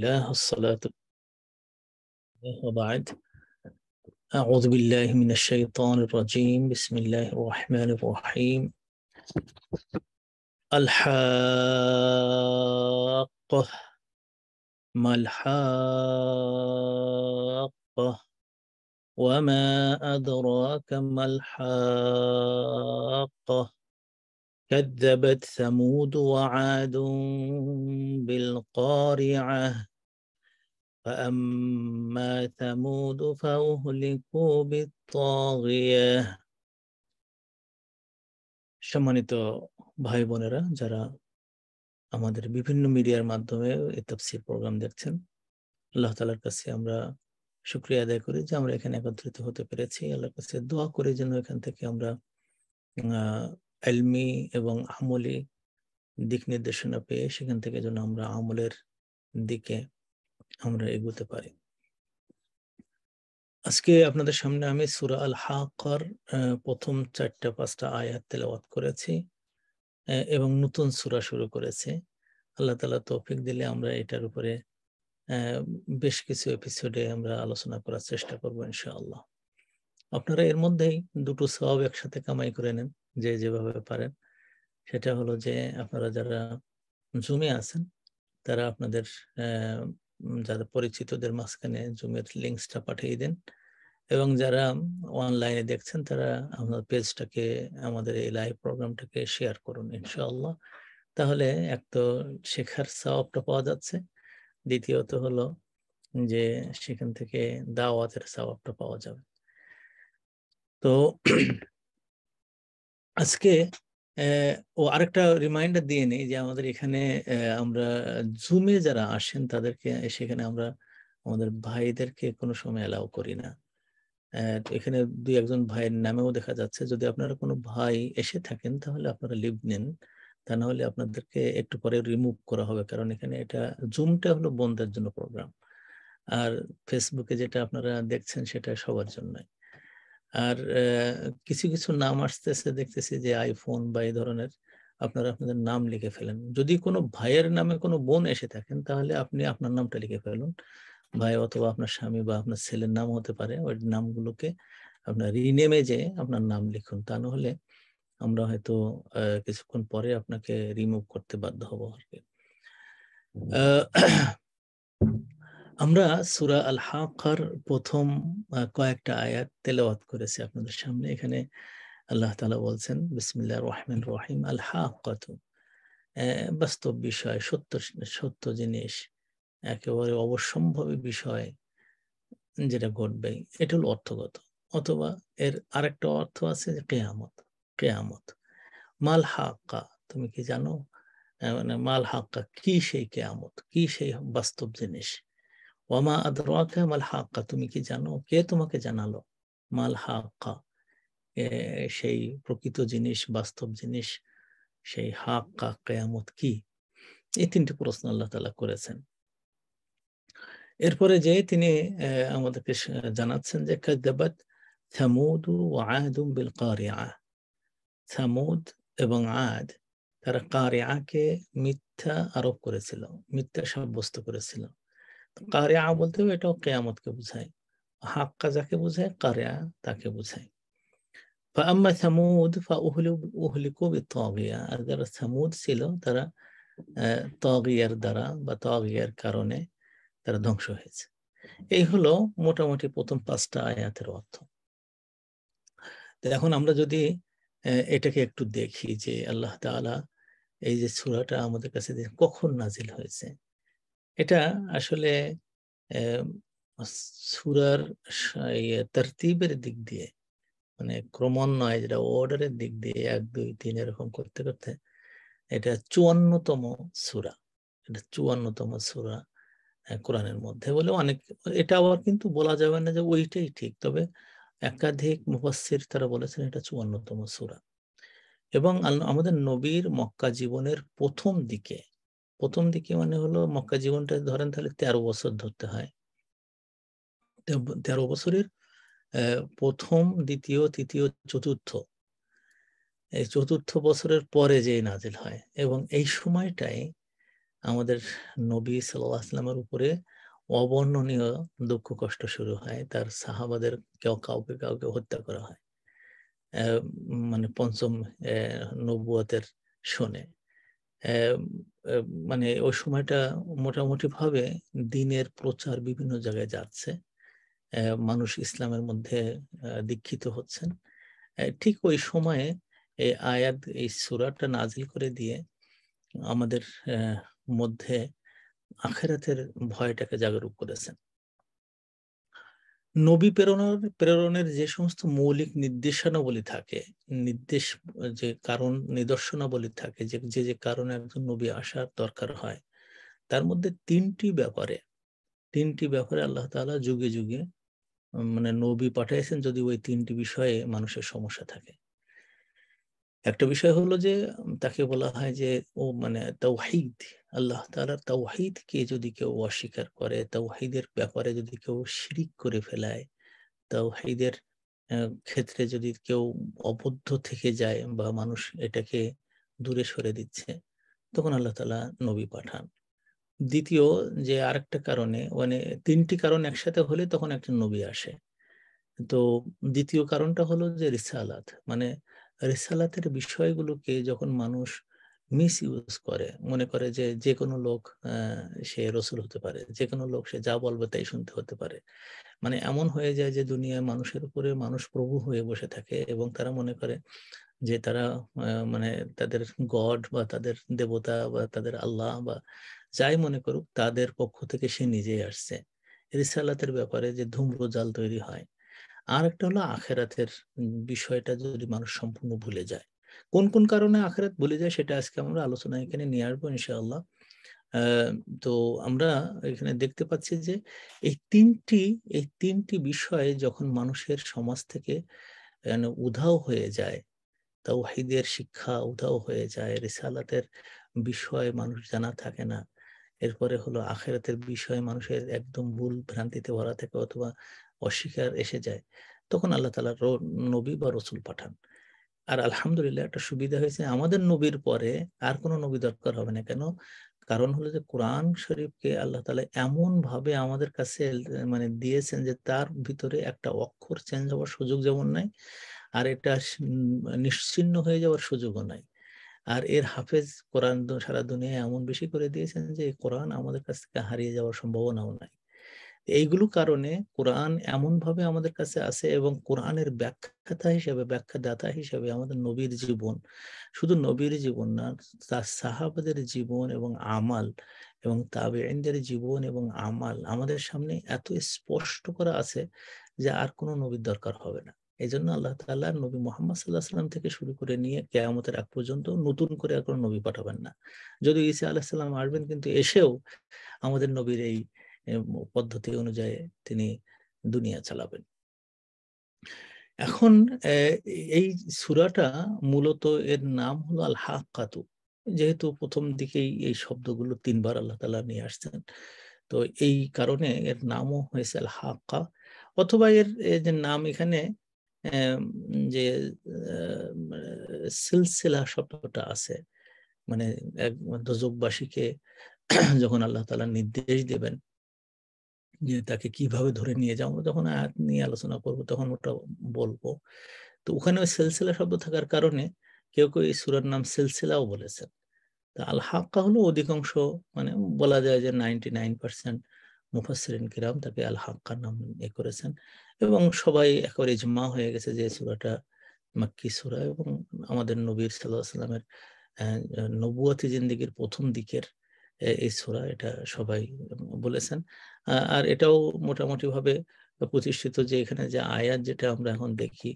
الله الصلاة وبعد أعوذ بالله من الشيطان الرجيم بسم الله الرحمن الرحيم الحق ما الحق وما أدراك ما الحق كذبت ثمود وعاد بالقارعة فأما ثمود فأهلكوا بالطاغية সম্মানিত ভাই বোনেরা যারা আমাদের বিভিন্ন মিডিয়ার মাধ্যমে এই তফসির প্রোগ্রাম দেখছেন আল্লাহ তালার কাছে আমরা শুক্রিয়া আদায় করি যে আমরা এখানে একত্রিত হতে পেরেছি আল্লাহর কাছে দোয়া করি যেন এখান থেকে আমরা এলমি এবং আমলি দিক নির্দেশনা পেয়ে সেখান থেকে যেন আমরা আমলের দিকে আমরা এগোতে পারি আজকে আপনাদের সামনে আমি সুরা আল হাকর প্রথম চারটা পাঁচটা আয়াত তেলাওয়াত করেছি এবং নতুন সুরা শুরু করেছে আল্লাহ তালা তৌফিক দিলে আমরা এটার উপরে বেশ কিছু এপিসোডে আমরা আলোচনা করার চেষ্টা করবো ইনশাআল্লাহ আপনারা এর মধ্যেই দুটো সব একসাথে কামাই করে নেন যে যেভাবে পারেন সেটা হলো যে আপনারা যারা জুমে আছেন তারা আপনাদের যারা পরিচিতদের মাঝখানে জুমের লিঙ্কসটা পাঠিয়ে দেন এবং যারা অনলাইনে দেখছেন তারা আপনার পেজটাকে আমাদের এই লাইভ প্রোগ্রামটাকে শেয়ার করুন ইনশাআল্লাহ তাহলে এক তো শেখার সাওয়াবটা পাওয়া যাচ্ছে দ্বিতীয়ত হলো যে সেখান থেকে দাওয়াতের সাওয়াবটা পাওয়া যাবে তো আজকে ও আরেকটা রিমাইন্ডার দিয়ে নেই যে আমাদের এখানে আমরা জুমে যারা আসেন তাদেরকে সেখানে আমরা আমাদের ভাইদেরকে কোনো সময় এলাও করি না এখানে দুই একজন ভাইয়ের নামেও দেখা যাচ্ছে যদি আপনারা কোনো ভাই এসে থাকেন তাহলে আপনারা লিভ নেন তা না হলে আপনাদেরকে একটু পরে রিমুভ করা হবে কারণ এখানে এটা জুমটা হলো বন্ধের জন্য প্রোগ্রাম আর ফেসবুকে যেটা আপনারা দেখছেন সেটা সবার জন্যই আর কিছু কিছু নাম আসতেছে দেখতেছি যে আইফোন বা এই ধরনের আপনারা আপনাদের নাম লিখে ফেলেন যদি কোনো ভাইয়ের নামে কোনো বোন এসে থাকেন তাহলে আপনি আপনার নামটা লিখে ফেলুন ভাই অথবা আপনার স্বামী বা আপনার ছেলের নাম হতে পারে ওই নামগুলোকে আপনার রিনেমে যে আপনার নাম লিখুন তা হলে আমরা হয়তো কিছুক্ষণ পরে আপনাকে রিমুভ করতে বাধ্য হব আর কি আমরা সুরা আল হাকার প্রথম কয়েকটা আয়াত তেলাওয়াত করেছি আপনাদের সামনে এখানে আল্লাহ তালা বলছেন বিসমিল্লা রহমান রহিম আল হাকাত বাস্তব বিষয় সত্য সত্য জিনিস একেবারে অবসম্ভবী বিষয় যেটা ঘটবে এটা হলো অর্থগত অথবা এর আরেকটা অর্থ আছে যে কেয়ামত কেয়ামত মাল হাক্কা তুমি কি জানো মানে মাল হাক্কা কি সেই কেয়ামত কি সেই বাস্তব জিনিস ওয়ামা আদরাকা মাল হাক্কা তুমি কি জানো কে তোমাকে জানালো মাল হাক্কা সেই প্রকৃত জিনিস বাস্তব জিনিস সেই হাক্কা কেয়ামত কি এই তিনটি প্রশ্ন আল্লাহ তালা করেছেন এরপরে যে তিনি আমাদেরকে জানাচ্ছেন যে কাদ্দাবাত থামুদ ও আহদুম বিল কারিয়া থামুদ এবং আদ তারা কারিয়াকে মিথ্যা আরোপ করেছিল মিথ্যা সাব্যস্ত করেছিল কারিয়া বলতে হবে এটাও কেয়ামতকে বুঝায় হাক্কা যাকে বুঝায় কারিয়া তাকে বোঝায় আর যারা সামুদ ছিল তারা দ্বারা বা কারণে তারা ধ্বংস হয়েছে এই হলো মোটামুটি প্রথম পাঁচটা আয়াতের অর্থ এখন আমরা যদি এটাকে একটু দেখি যে আল্লাহ তালা এই যে সুরাটা আমাদের কাছে কখন নাজিল হয়েছে এটা আসলে সুরার ইয়ে তরতিবের দিক দিয়ে মানে ক্রমান্বয় যেটা অর্ডারের দিক দিয়ে এক দুই তিন এরকম করতে করতে এটা চুয়ান্নতম সুরা এটা চুয়ান্নতম সুরা কোরআনের মধ্যে বলে অনেক এটা আবার কিন্তু বলা যাবে না যে ওইটাই ঠিক তবে একাধিক মুফাসির তারা বলেছেন এটা চুয়ান্নতম সুরা এবং আমাদের নবীর মক্কা জীবনের প্রথম দিকে প্রথম দিকে মানে হলো মক্কা জীবনটা ধরেন তাহলে তেরো বছর ধরতে হয় তেরো বছরের প্রথম দ্বিতীয় তৃতীয় চতুর্থ এই চতুর্থ বছরের পরে যে নাজিল হয় এবং এই সময়টাই আমাদের নবী সাল্লাহ আসলামের উপরে অবর্ণনীয় দুঃখ কষ্ট শুরু হয় তার সাহাবাদের কেউ কাউকে কাউকে হত্যা করা হয় মানে পঞ্চম নবুয়াতের শোনে মানে ওই সময়টা মোটামুটিভাবে দিনের প্রচার বিভিন্ন জায়গায় যাচ্ছে মানুষ ইসলামের মধ্যে দীক্ষিত হচ্ছেন ঠিক ওই সময়ে এই আয়াত এই সুরাটা নাজিল করে দিয়ে আমাদের মধ্যে আখেরাতের ভয়টাকে জাগরুক করেছেন নবী প্রেরণের প্রেরণের যে সমস্ত মৌলিক নির্দেশনাবলী থাকে নির্দেশ যে কারণ নিদর্শনাবলী থাকে যে যে যে কারণে একজন নবী আসার দরকার হয় তার মধ্যে তিনটি ব্যাপারে তিনটি ব্যাপারে আল্লাহ তালা যুগে যুগে মানে নবী পাঠিয়েছেন যদি ওই তিনটি বিষয়ে মানুষের সমস্যা থাকে একটা বিষয় হলো যে তাকে বলা হয় যে ও মানে তাওহিদ আল্লাহ তালার কে যদি কেউ অস্বীকার করে তাওহিদের ব্যাপারে যদি কেউ শিরিক করে ফেলায় তাওহিদের ক্ষেত্রে যদি কেউ অবদ্ধ থেকে যায় বা মানুষ এটাকে দূরে সরে দিচ্ছে তখন আল্লাহ তালা নবী পাঠান দ্বিতীয় যে আরেকটা কারণে মানে তিনটি কারণ একসাথে হলে তখন একটা নবী আসে তো দ্বিতীয় কারণটা হলো যে আলাদ মানে রেসালাতের বিষয়গুলোকে যখন মানুষ মিস ইউজ করে মনে করে যে যে কোনো লোক সে রসুল হতে পারে যে কোনো লোক সে যা বলবে তাই শুনতে হতে পারে মানে এমন হয়ে যায় যে দুনিয়ায় মানুষের উপরে মানুষ প্রভু হয়ে বসে থাকে এবং তারা মনে করে যে তারা মানে তাদের গড বা তাদের দেবতা বা তাদের আল্লাহ বা যাই মনে করুক তাদের পক্ষ থেকে সে নিজেই আসছে রিসালাতের ব্যাপারে যে জাল তৈরি হয় আর একটা হলো আখেরাতের বিষয়টা যদি মানুষ সম্পূর্ণ ভুলে যায় কোন কোন কারণে আখেরাত ভুলে যায় সেটা আজকে আমরা আলোচনা এখানে নিয়ে আসবো ইনশাআল্লাহ তো আমরা এখানে দেখতে পাচ্ছি যে এই তিনটি এই তিনটি বিষয়ে যখন মানুষের সমাজ থেকে উধাও হয়ে যায় হাইদের শিক্ষা উধাও হয়ে যায় রিসালাতের বিষয়ে মানুষ জানা থাকে না এরপরে হলো আখেরাতের বিষয়ে মানুষের একদম ভুল ভ্রান্তিতে ভরা থাকে অথবা অস্বীকার এসে যায় তখন আল্লাহ তালা নবী বা রসুল পাঠান আর আলহামদুলিল্লাহ একটা সুবিধা হয়েছে আমাদের নবীর পরে আর কোনো নবী দরকার হবে না কেন কারণ হলো যে কোরআন শরীফকে আল্লাহ তালা এমন ভাবে আমাদের কাছে মানে দিয়েছেন যে তার ভিতরে একটা অক্ষর চেঞ্জ হওয়ার সুযোগ যেমন নাই আর এটা নিশ্চিন্ন হয়ে যাওয়ার সুযোগও নাই আর এর হাফেজ কোরআন সারা দুনিয়া এমন বেশি করে দিয়েছেন যে কোরআন আমাদের কাছ থেকে হারিয়ে যাওয়ার সম্ভাবনাও নাই এইগুলো কারণে কোরআন এমনভাবে আমাদের কাছে আছে এবং কোরআনের ব্যাখ্যাতা হিসেবে ব্যাখ্যাদাতা হিসেবে আমাদের নবীর জীবন শুধু নবীর জীবন না তার সাহাবাদের জীবন এবং আমাল এবং তাবেদের জীবন এবং আমাল আমাদের সামনে এত স্পষ্ট করা আছে যে আর কোনো নবীর দরকার হবে না এই জন্য আল্লাহ তাল্লাহ নবী মোহাম্মদ সাল্লাহ সাল্লাম থেকে শুরু করে নিয়ে কেয়ামতের আগ পর্যন্ত নতুন করে আর কোনো নবী পাঠাবেন না যদি ইসা আল্লাহ সাল্লাম আসবেন কিন্তু এসেও আমাদের নবীর এই পদ্ধতি অনুযায়ী তিনি দুনিয়া চালাবেন এখন এই সুরাটা মূলত এর নাম হলো আল হাক্কাতু যেহেতু প্রথম দিকেই এই শব্দগুলো তিনবার আল্লাহ তালা নিয়ে আসছেন তো এই কারণে এর নামও হয়েছে আল হাক্কা অথবা এর যে নাম এখানে যে সিলসিলা শব্দটা আছে মানে এক দোজকবাসীকে যখন আল্লাহ তালা নির্দেশ দেবেন যে তাকে কিভাবে ধরে নিয়ে যাও আমরা যখন আয়াত নিয়ে আলোচনা করব তখন ওটা বলবো তো ওখানে ওই সিলসিলা শব্দ থাকার কারণে কেউ কেউ এই সুরার নাম সিলসিলাও বলেছেন তা আল হাক্কা হলো অধিকাংশ মানে বলা যায় যে নাইনটি নাইন পার্সেন্ট মুফাসরিন কিরাম তাকে আল হাক্কা নাম এ করেছেন এবং সবাই একেবারে জমা হয়ে গেছে যে সুরাটা মাক্কি সুরা এবং আমাদের নবীর সাল্লাহ সাল্লামের নবুয়াতি জিন্দিগির প্রথম দিকের এই সোরা এটা সবাই বলেছেন আর এটাও মোটামুটি ভাবে প্রতিষ্ঠিত যে এখানে যে আয়াত যেটা আমরা এখন দেখি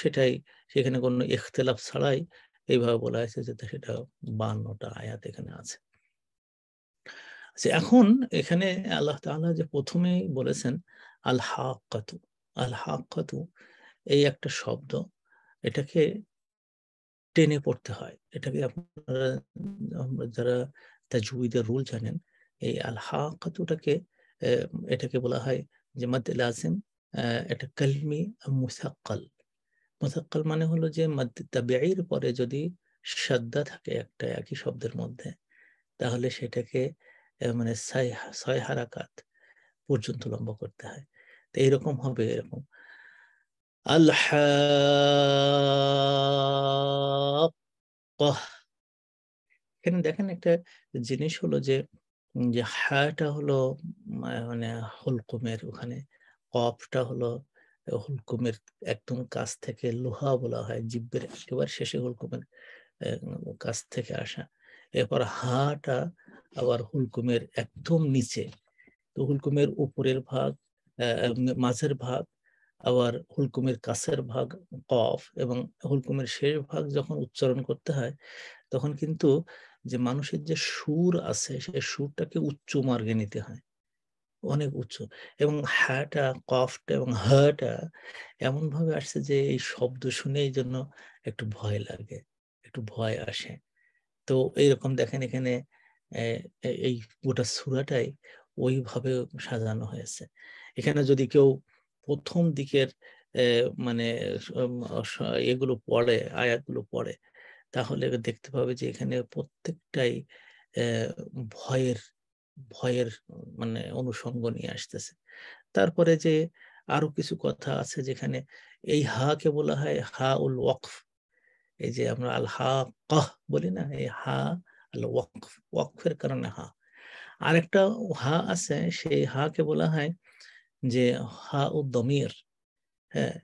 সেটাই সেখানে কোনো ইখতলাফ ছাড়াই এইভাবে বলা হয়েছে যে সেটা বান্নটা আয়াত এখানে আছে যে আচ্ছা, এখন এখানে আল্লাহ তাআলা যে প্রথমেই বলেছেন আল হাক্কাতু আল হাক্কাতু এই একটা শব্দ এটাকে টেনে পড়তে হয় এটাকে আপনারা যারা তাজউইদের রুল জানেন এই আল হাকাতুটাকে এটাকে বলা হয় যে মাদ লাজিম এটা কলমি মুসাক্কাল মুসাক্কাল মানে হলো যে মাদ তাবিআর পরে যদি শ্রদ্ধা থাকে একটা একই শব্দের মধ্যে তাহলে সেটাকে মানে ছয় হারাকাত পর্যন্ত লম্বা করতে হয় তো এইরকম হবে এরকম আল্লাহ এখানে দেখেন একটা জিনিস হলো যে যে হায়াটা হলো মানে হলকুমের ওখানে কফটা হলো হলকুমের একদম কাছ থেকে লোহা বলা হয় জিব্বের একেবারে শেষে হলকুমের কাছ থেকে আসা এরপর হাটা আবার হুলকুমের একদম নিচে তো হুলকুমের উপরের ভাগ মাঝের ভাগ আবার হুলকুমের কাছের ভাগ কফ এবং হুলকুমের শেষ ভাগ যখন উচ্চারণ করতে হয় তখন কিন্তু যে মানুষের যে সুর আছে সেই সুরটাকে উচ্চ মার্গে নিতে হয় অনেক উচ্চ এবং হ্যাটা কফটা এবং হাটা এমন ভাবে আসছে যে এই শব্দ শুনে এই জন্য একটু ভয় লাগে একটু ভয় আসে তো এইরকম দেখেন এখানে এই গোটা সুরাটাই ওইভাবে সাজানো হয়েছে এখানে যদি কেউ প্রথম দিকের মানে এগুলো পড়ে আয়াতগুলো পড়ে তাহলে দেখতে পাবে যে এখানে প্রত্যেকটাই ভয়ের ভয়ের মানে অনুষঙ্গ নিয়ে আসতেছে তারপরে যে আরো কিছু কথা আছে যেখানে এই হা কে বলা হয় হা উল ওয়াকফ এই যে আমরা আল হা কহ বলি না এই হা আল ওয়াকফ ওয়াকফের কারণে হা আরেকটা হা আছে সেই হা কে বলা হয় যে হা উ দমির হ্যাঁ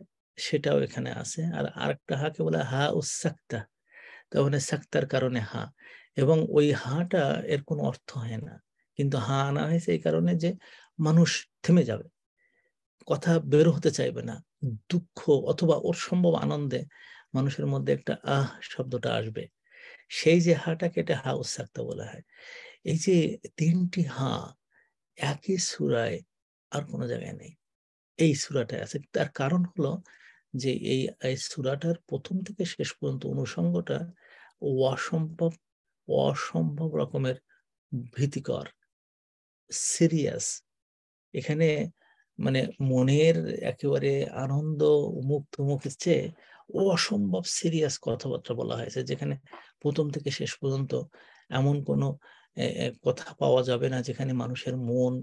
সেটাও এখানে আছে আর আরেকটা হাকে বলা হা উসাক্তা তখন সাক্তার কারণে হা এবং ওই হাটা এর কোনো অর্থ হয় না কিন্তু হা আনা হয়েছে এই কারণে যে মানুষ থেমে যাবে কথা বের হতে চাইবে না দুঃখ অথবা ওর সম্ভব আনন্দে মানুষের মধ্যে একটা আহ শব্দটা আসবে সেই যে হাটা কেটে হা উৎসাক্ত বলা হয় এই যে তিনটি হা একই সুরায় আর কোনো জায়গায় নেই এই সুরাটা আছে তার কারণ হলো যে এই সুরাটার প্রথম থেকে শেষ পর্যন্ত অনুষঙ্গটা অসম্ভব অসম্ভব রকমের ভীতিকর সিরিয়াস এখানে মানে মনের একেবারে আনন্দ মুক্ত মুখ ইচ্ছে অসম্ভব সিরিয়াস কথাবার্তা বলা হয়েছে যেখানে প্রথম থেকে শেষ পর্যন্ত এমন কোনো কথা পাওয়া যাবে না যেখানে মানুষের মন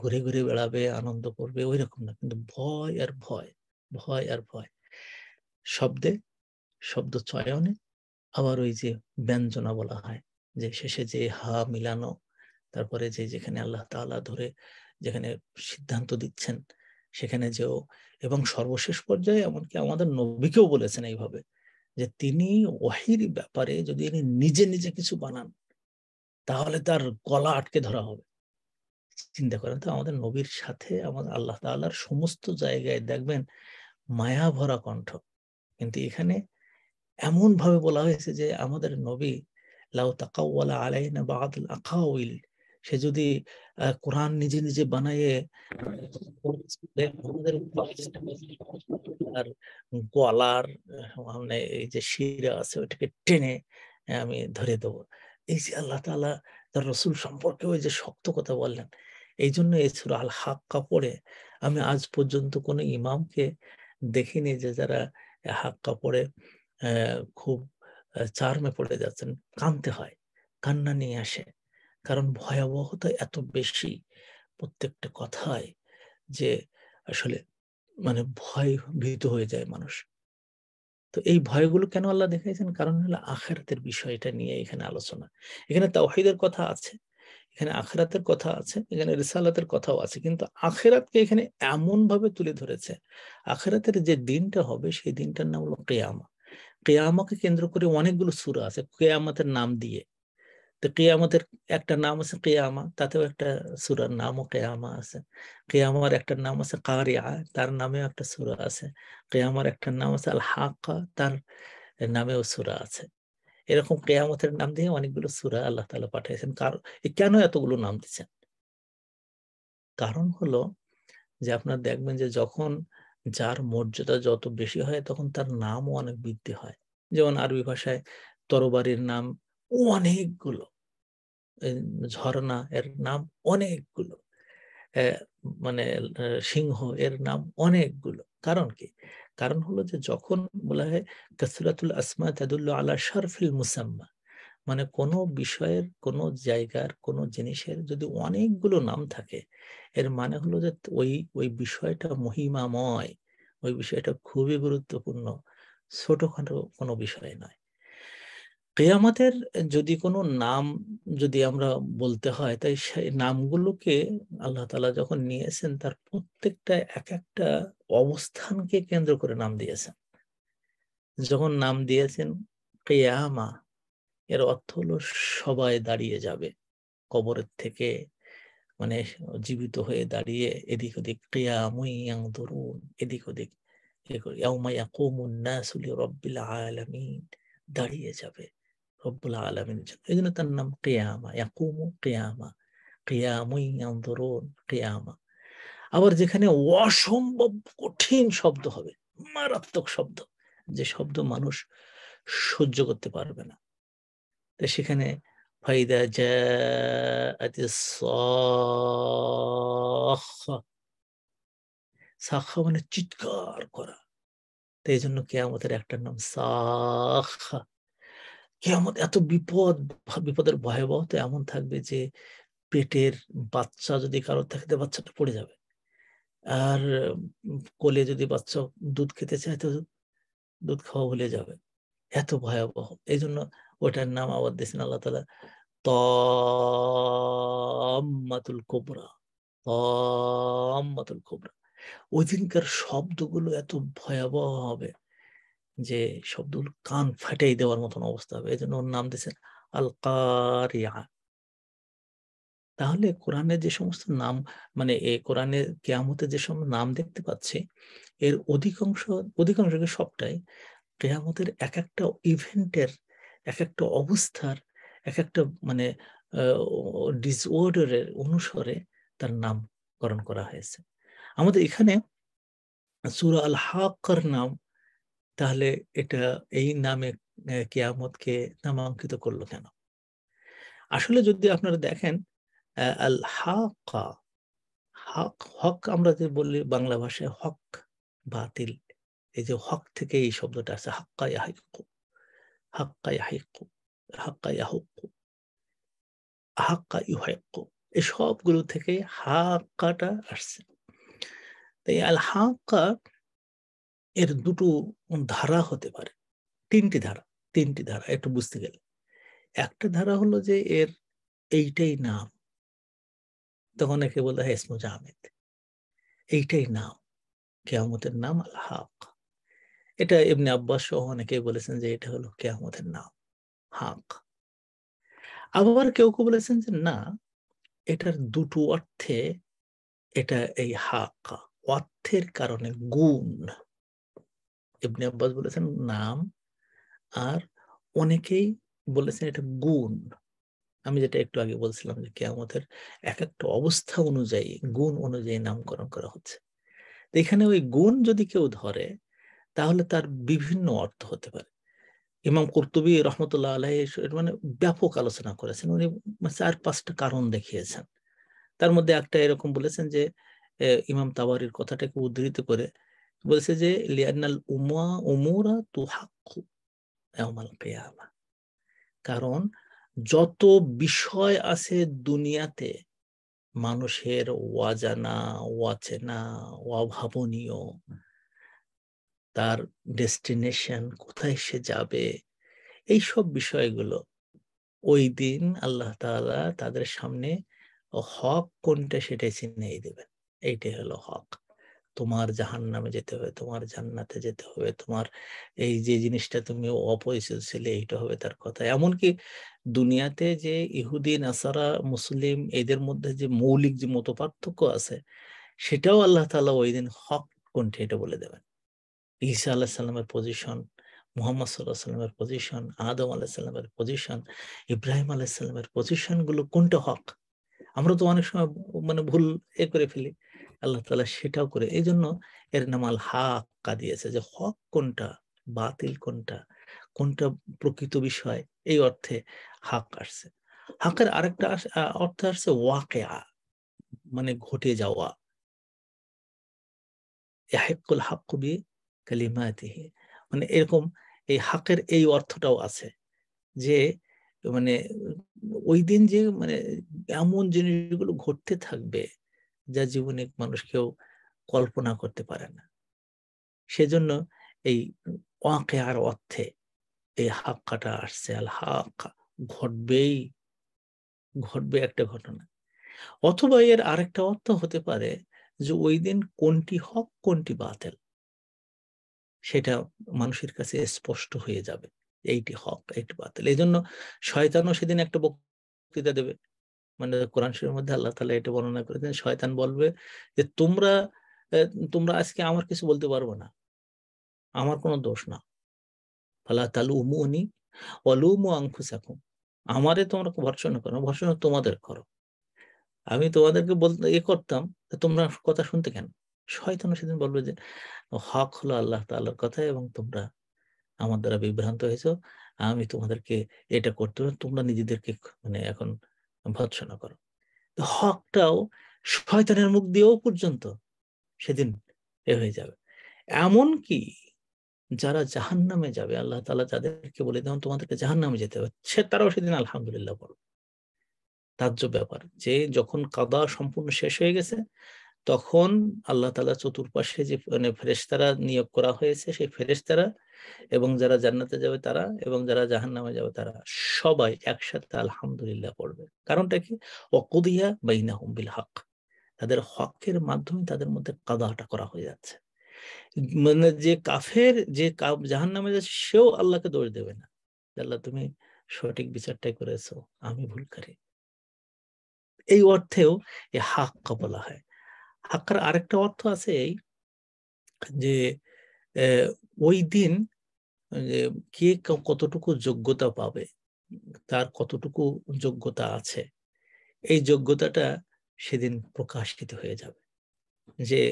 ঘুরে ঘুরে বেড়াবে আনন্দ করবে ওই রকম না কিন্তু ভয় আর ভয় ভয় আর ভয় শব্দে শব্দ চয়নে আবার ওই যে ব্যঞ্জনা বলা হয় যে শেষে যে হা মিলানো তারপরে যে যেখানে আল্লাহ তালা ধরে যেখানে সিদ্ধান্ত দিচ্ছেন সেখানে যেও এবং সর্বশেষ পর্যায়ে এমনকি আমাদের নবীকেও বলেছেন এইভাবে যে তিনি ওয়াহির ব্যাপারে যদি ইনি নিজে নিজে কিছু বানান তাহলে তার গলা আটকে ধরা হবে চিন্তা করেন তো আমাদের নবীর সাথে আমাদের আল্লাহ তাল্লাহার সমস্ত জায়গায় দেখবেন মায়া ভরা কণ্ঠ কিন্তু এখানে এমন ভাবে বলা হয়েছে যে আমাদের নবী লাউ তাকাউলা আলাইনা বাদুল আকাউল সে যদি কোরআন নিজে নিজে বানাইয়ে আমাদের আর গলার মানে এই যে শিরা আছে ওইটাকে টেনে আমি ধরে দেব এই যে আল্লাহ তালা তার রসুল সম্পর্কে ওই যে শক্ত কথা বললেন এই জন্য এই সুর আল হাক্কা পড়ে আমি আজ পর্যন্ত কোনো ইমামকে দেখিনি যে যারা হাফ কাপড়ে খুব চার্মে পড়ে যাচ্ছেন কাঁদতে হয় কান্না নিয়ে আসে কারণ ভয়াবহতা এত বেশি প্রত্যেকটা কথায় যে আসলে মানে ভয় ভীত হয়ে যায় মানুষ তো এই ভয়গুলো কেন আল্লাহ দেখাইছেন কারণ হলো আখেরাতের বিষয়টা নিয়ে এখানে আলোচনা এখানে তাওহিদের কথা আছে এখানে আখেরাতের কথা আছে এখানে রিসালাতের কথাও আছে কিন্তু আখেরাতকে এখানে এমন ভাবে তুলে ধরেছে আখেরাতের যে দিনটা হবে সেই দিনটার নাম হলো কেয়ামা কেয়ামাকে কেন্দ্র করে অনেকগুলো সুর আছে কেয়ামাতের নাম দিয়ে তো কেয়ামতের একটা নাম আছে কেয়ামা তাতেও একটা সুরার নামও কেয়ামা আছে কেয়ামার একটা নাম আছে কারিয়া তার নামেও একটা সুরা আছে কেয়ামার একটা নাম আছে আল হাকা তার নামেও সুরা আছে এরকম কেয়ামতের নাম দিয়ে অনেকগুলো সুরা আল্লাহ তালা পাঠিয়েছেন কারণ কেন এতগুলো নাম দিচ্ছেন কারণ হলো যে আপনার দেখবেন যে যখন যার মর্যাদা যত বেশি হয় তখন তার নামও অনেক বৃদ্ধি হয় যেমন আরবি ভাষায় তরবারির নাম অনেকগুলো ঝর্ণা এর নাম অনেকগুলো মানে সিংহ এর নাম অনেকগুলো কারণ কি কারণ হলো যে যখন বলা হয় কাসরাতুল আসমা তাদুল্লা আলা শরফিল মুসাম্মা মানে কোনো বিষয়ের কোনো জায়গার কোনো জিনিসের যদি অনেকগুলো নাম থাকে এর মানে হলো যে ওই ওই বিষয়টা মহিমাময় ওই বিষয়টা খুবই গুরুত্বপূর্ণ ছোটখাটো কোনো বিষয় নয় কেয়ামতের যদি কোনো নাম যদি আমরা বলতে হয় তাই সেই নামগুলোকে আল্লাহ তালা যখন নিয়েছেন তার প্রত্যেকটা এক একটা অবস্থানকে কেন্দ্র করে নাম দিয়েছেন যখন নাম দিয়েছেন কেয়ামা এর অর্থ হলো সবাই দাঁড়িয়ে যাবে কবরের থেকে মানে জীবিত হয়ে দাঁড়িয়ে এদিক ওদিক কেয়ামুইয়াং ধরুন এদিক ওদিক দাঁড়িয়ে যাবে রব্বুল আলমিন এই জন্য তার নাম কেয়ামা ইয়াকুমু কেয়ামা কেয়ামুই আন্দোলন কেয়ামা আবার যেখানে অসম্ভব কঠিন শব্দ হবে মারাত্মক শব্দ যে শব্দ মানুষ সহ্য করতে পারবে না তো সেখানে ফাইদা মানে চিৎকার করা তো এই জন্য কেয়ামতের একটার নাম সাক্ষা কেমন এত বিপদ বিপদের ভয়াবহতা এমন থাকবে যে পেটের বাচ্চা যদি কারোর থাকে বাচ্চাটা পড়ে যাবে আর কোলে যদি বাচ্চা দুধ খেতে চায় তো দুধ খাওয়া ভুলে যাবে এত ভয়াবহ এই জন্য ওটার নাম আবার দিয়েছেন আল্লাহ তালা তুল কোবরা তুল কোবরা ওই দিনকার শব্দগুলো এত ভয়াবহ হবে যে শব্দুল কান ফাটাই দেওয়ার মতন অবস্থা হবে এজন্য ওর নাম দিয়েছেন আল কারিয়া তাহলে কোরআনের যে সমস্ত নাম মানে এই কোরআনের কেয়ামতের যে সমস্ত নাম দেখতে পাচ্ছি এর অধিকাংশ অধিকাংশ সবটাই কেয়ামতের এক একটা ইভেন্টের এক একটা অবস্থার এক একটা মানে ডিসঅর্ডারের অনুসারে তার নামকরণ করা হয়েছে আমাদের এখানে সুরা আল হাকর নাম তাহলে এটা এই নামে কেয়ামতকে নামাঙ্কিত করলো কেন আসলে যদি আপনারা দেখেন আল হাকা হক হক আমরা যে বলি বাংলা ভাষায় হক বাতিল এই যে হক থেকে এই শব্দটা আছে হাক্কা ইয়াহিকু হাক্কা ইয়াহিকু হাক্কা ইয়াহুকু হাক্কা ইউহাইকু এই সবগুলো থেকে হাক্কাটা আসছে তাই আল হাক্কা এর দুটো ধারা হতে পারে তিনটি ধারা তিনটি ধারা একটু বুঝতে গেলে একটা ধারা হলো যে এর এইটাই নাম তখন একে বলে হয় ইসমু এইটাই নাম কেয়ামতের নাম আল হাক এটা এমনি আব্বাস সহ অনেকেই বলেছেন যে এটা হলো কেয়ামতের নাম হাক আবার কেউ কেউ বলেছেন যে না এটার দুটো অর্থে এটা এই হাক অর্থের কারণে গুণ ইবনে আব্বাস বলেছেন নাম আর অনেকেই বলেছেন এটা গুণ আমি যেটা একটু আগে বলছিলাম যে কেয়ামতের এক একটা অবস্থা অনুযায়ী গুণ অনুযায়ী নামকরণ করা হচ্ছে এখানে ওই গুণ যদি কেউ ধরে তাহলে তার বিভিন্ন অর্থ হতে পারে ইমাম কর্তুবী রহমতুল্লাহ আলাহ মানে ব্যাপক আলোচনা করেছেন উনি মানে চার পাঁচটা কারণ দেখিয়েছেন তার মধ্যে একটা এরকম বলেছেন যে ইমাম তাওয়ারির কথাটাকে উদ্ধৃত করে বলছে যে লিয়ানাল উমা উমুরা তু হাক্কু কারণ যত বিষয় আছে দুনিয়াতে মানুষের ওয়াজানা ওয়াচেনা অভাবনীয় তার ডেস্টিনেশন কোথায় সে যাবে এই সব বিষয়গুলো ওই দিন আল্লাহ তাদের সামনে হক কোনটা সেটাই চিনেই দেবেন এইটাই হলো হক তোমার জাহান নামে যেতে হবে তোমার জান্নাতে যেতে হবে তোমার এই যে জিনিসটা তুমি অপরিচিত ছিলে এইটা হবে তার কথা এমনকি দুনিয়াতে যে ইহুদি নাসারা মুসলিম এদের মধ্যে যে মৌলিক যে মত পার্থক্য আছে সেটাও আল্লাহ তালা ওই দিন হক কণ্ঠে এটা বলে দেবেন ঈসা আল্লাহ সাল্লামের পজিশন মোহাম্মদ সাল্লাহ সাল্লামের পজিশন আদম আল্লাহ সাল্লামের পজিশন ইব্রাহিম আল্লাহ সাল্লামের পজিশন গুলো কোনটা হক আমরা তো অনেক সময় মানে ভুল এ করে ফেলি আল্লাহ তালা সেটাও করে এই জন্য এর নাম আল হাক্কা দিয়েছে যে হক কোনটা বাতিল কোনটা কোনটা প্রকৃত বিষয় এই অর্থে হাক আসছে হাকের আরেকটা অর্থ আসছে ওয়াকেয়া মানে ঘটে যাওয়া ইয়াহেকুল হাক কবি কালিমাতিহি মানে এরকম এই হাকের এই অর্থটাও আছে যে মানে ওই দিন যে মানে এমন জিনিসগুলো ঘটতে থাকবে যা জীবনে মানুষ কেউ কল্পনা করতে পারে না সেজন্য এই ওয়াকে আর অর্থে এই হাক্কাটা আসছে আল হাক্কা ঘটবেই ঘটবে একটা ঘটনা অথবা এর আরেকটা অর্থ হতে পারে যে ওই দিন কোনটি হক কোনটি বাতিল সেটা মানুষের কাছে স্পষ্ট হয়ে যাবে এইটি হক এইটি বাতিল এই জন্য শয়তানও সেদিন একটা বক্তৃতা দেবে মানে কোরআন শরীর মধ্যে আল্লাহ তালা এটা বর্ণনা করেছেন শয়তান বলবে যে তোমরা তোমরা আজকে আমার কিছু বলতে পারবো না আমার কোনো দোষ না ফালা তালু উনি অলুমু আংকুসাকুম আমারে তোমরা ভর্ষণা করো ভর্ষণা তোমাদের করো আমি তোমাদেরকে বলতে এ করতাম তোমরা কথা শুনতে কেন শয়তান সেদিন বলবে যে হক হলো আল্লাহ তাল্লাহর কথা এবং তোমরা আমার দ্বারা বিভ্রান্ত হয়েছ আমি তোমাদেরকে এটা করতে তোমরা নিজেদেরকে মানে এখন ভৎসনা করো তো হকটাও শয়তানের মুখ দিয়েও পর্যন্ত সেদিন এ হয়ে যাবে এমন কি যারা জাহান নামে যাবে আল্লাহ তালা যাদেরকে বলে দেন তোমাদেরকে জাহান নামে যেতে হবে সে তারাও সেদিন আলহামদুলিল্লাহ বলবে তাজ্য ব্যাপার যে যখন কাদা সম্পূর্ণ শেষ হয়ে গেছে তখন আল্লাহ তালা চতুর্পাশে যে মানে ফেরেস্তারা নিয়োগ করা হয়েছে সেই ফেরেস্তারা এবং যারা জান্নাতে যাবে তারা এবং যারা জাহান নামে যাবে তারা সবাই একসাথে আলহামদুলিল্লাহ পড়বে কারণটা কি অকুদিয়া বাইনা হুমবিল হক তাদের হকের মাধ্যমে তাদের মধ্যে কাদাটা করা হয়ে যাচ্ছে মানে যে কাফের যে জাহান নামে যাচ্ছে সেও আল্লাহকে দোষ দেবে না আল্লাহ তুমি সঠিক বিচারটাই করেছো আমি ভুল করি এই অর্থেও এ হাক্কা বলা হয় হাক্কার আরেকটা অর্থ আছে এই যে ওই দিন কে কতটুকু যোগ্যতা পাবে তার কতটুকু যোগ্যতা আছে এই যোগ্যতাটা সেদিন প্রকাশিত হয়ে যাবে যে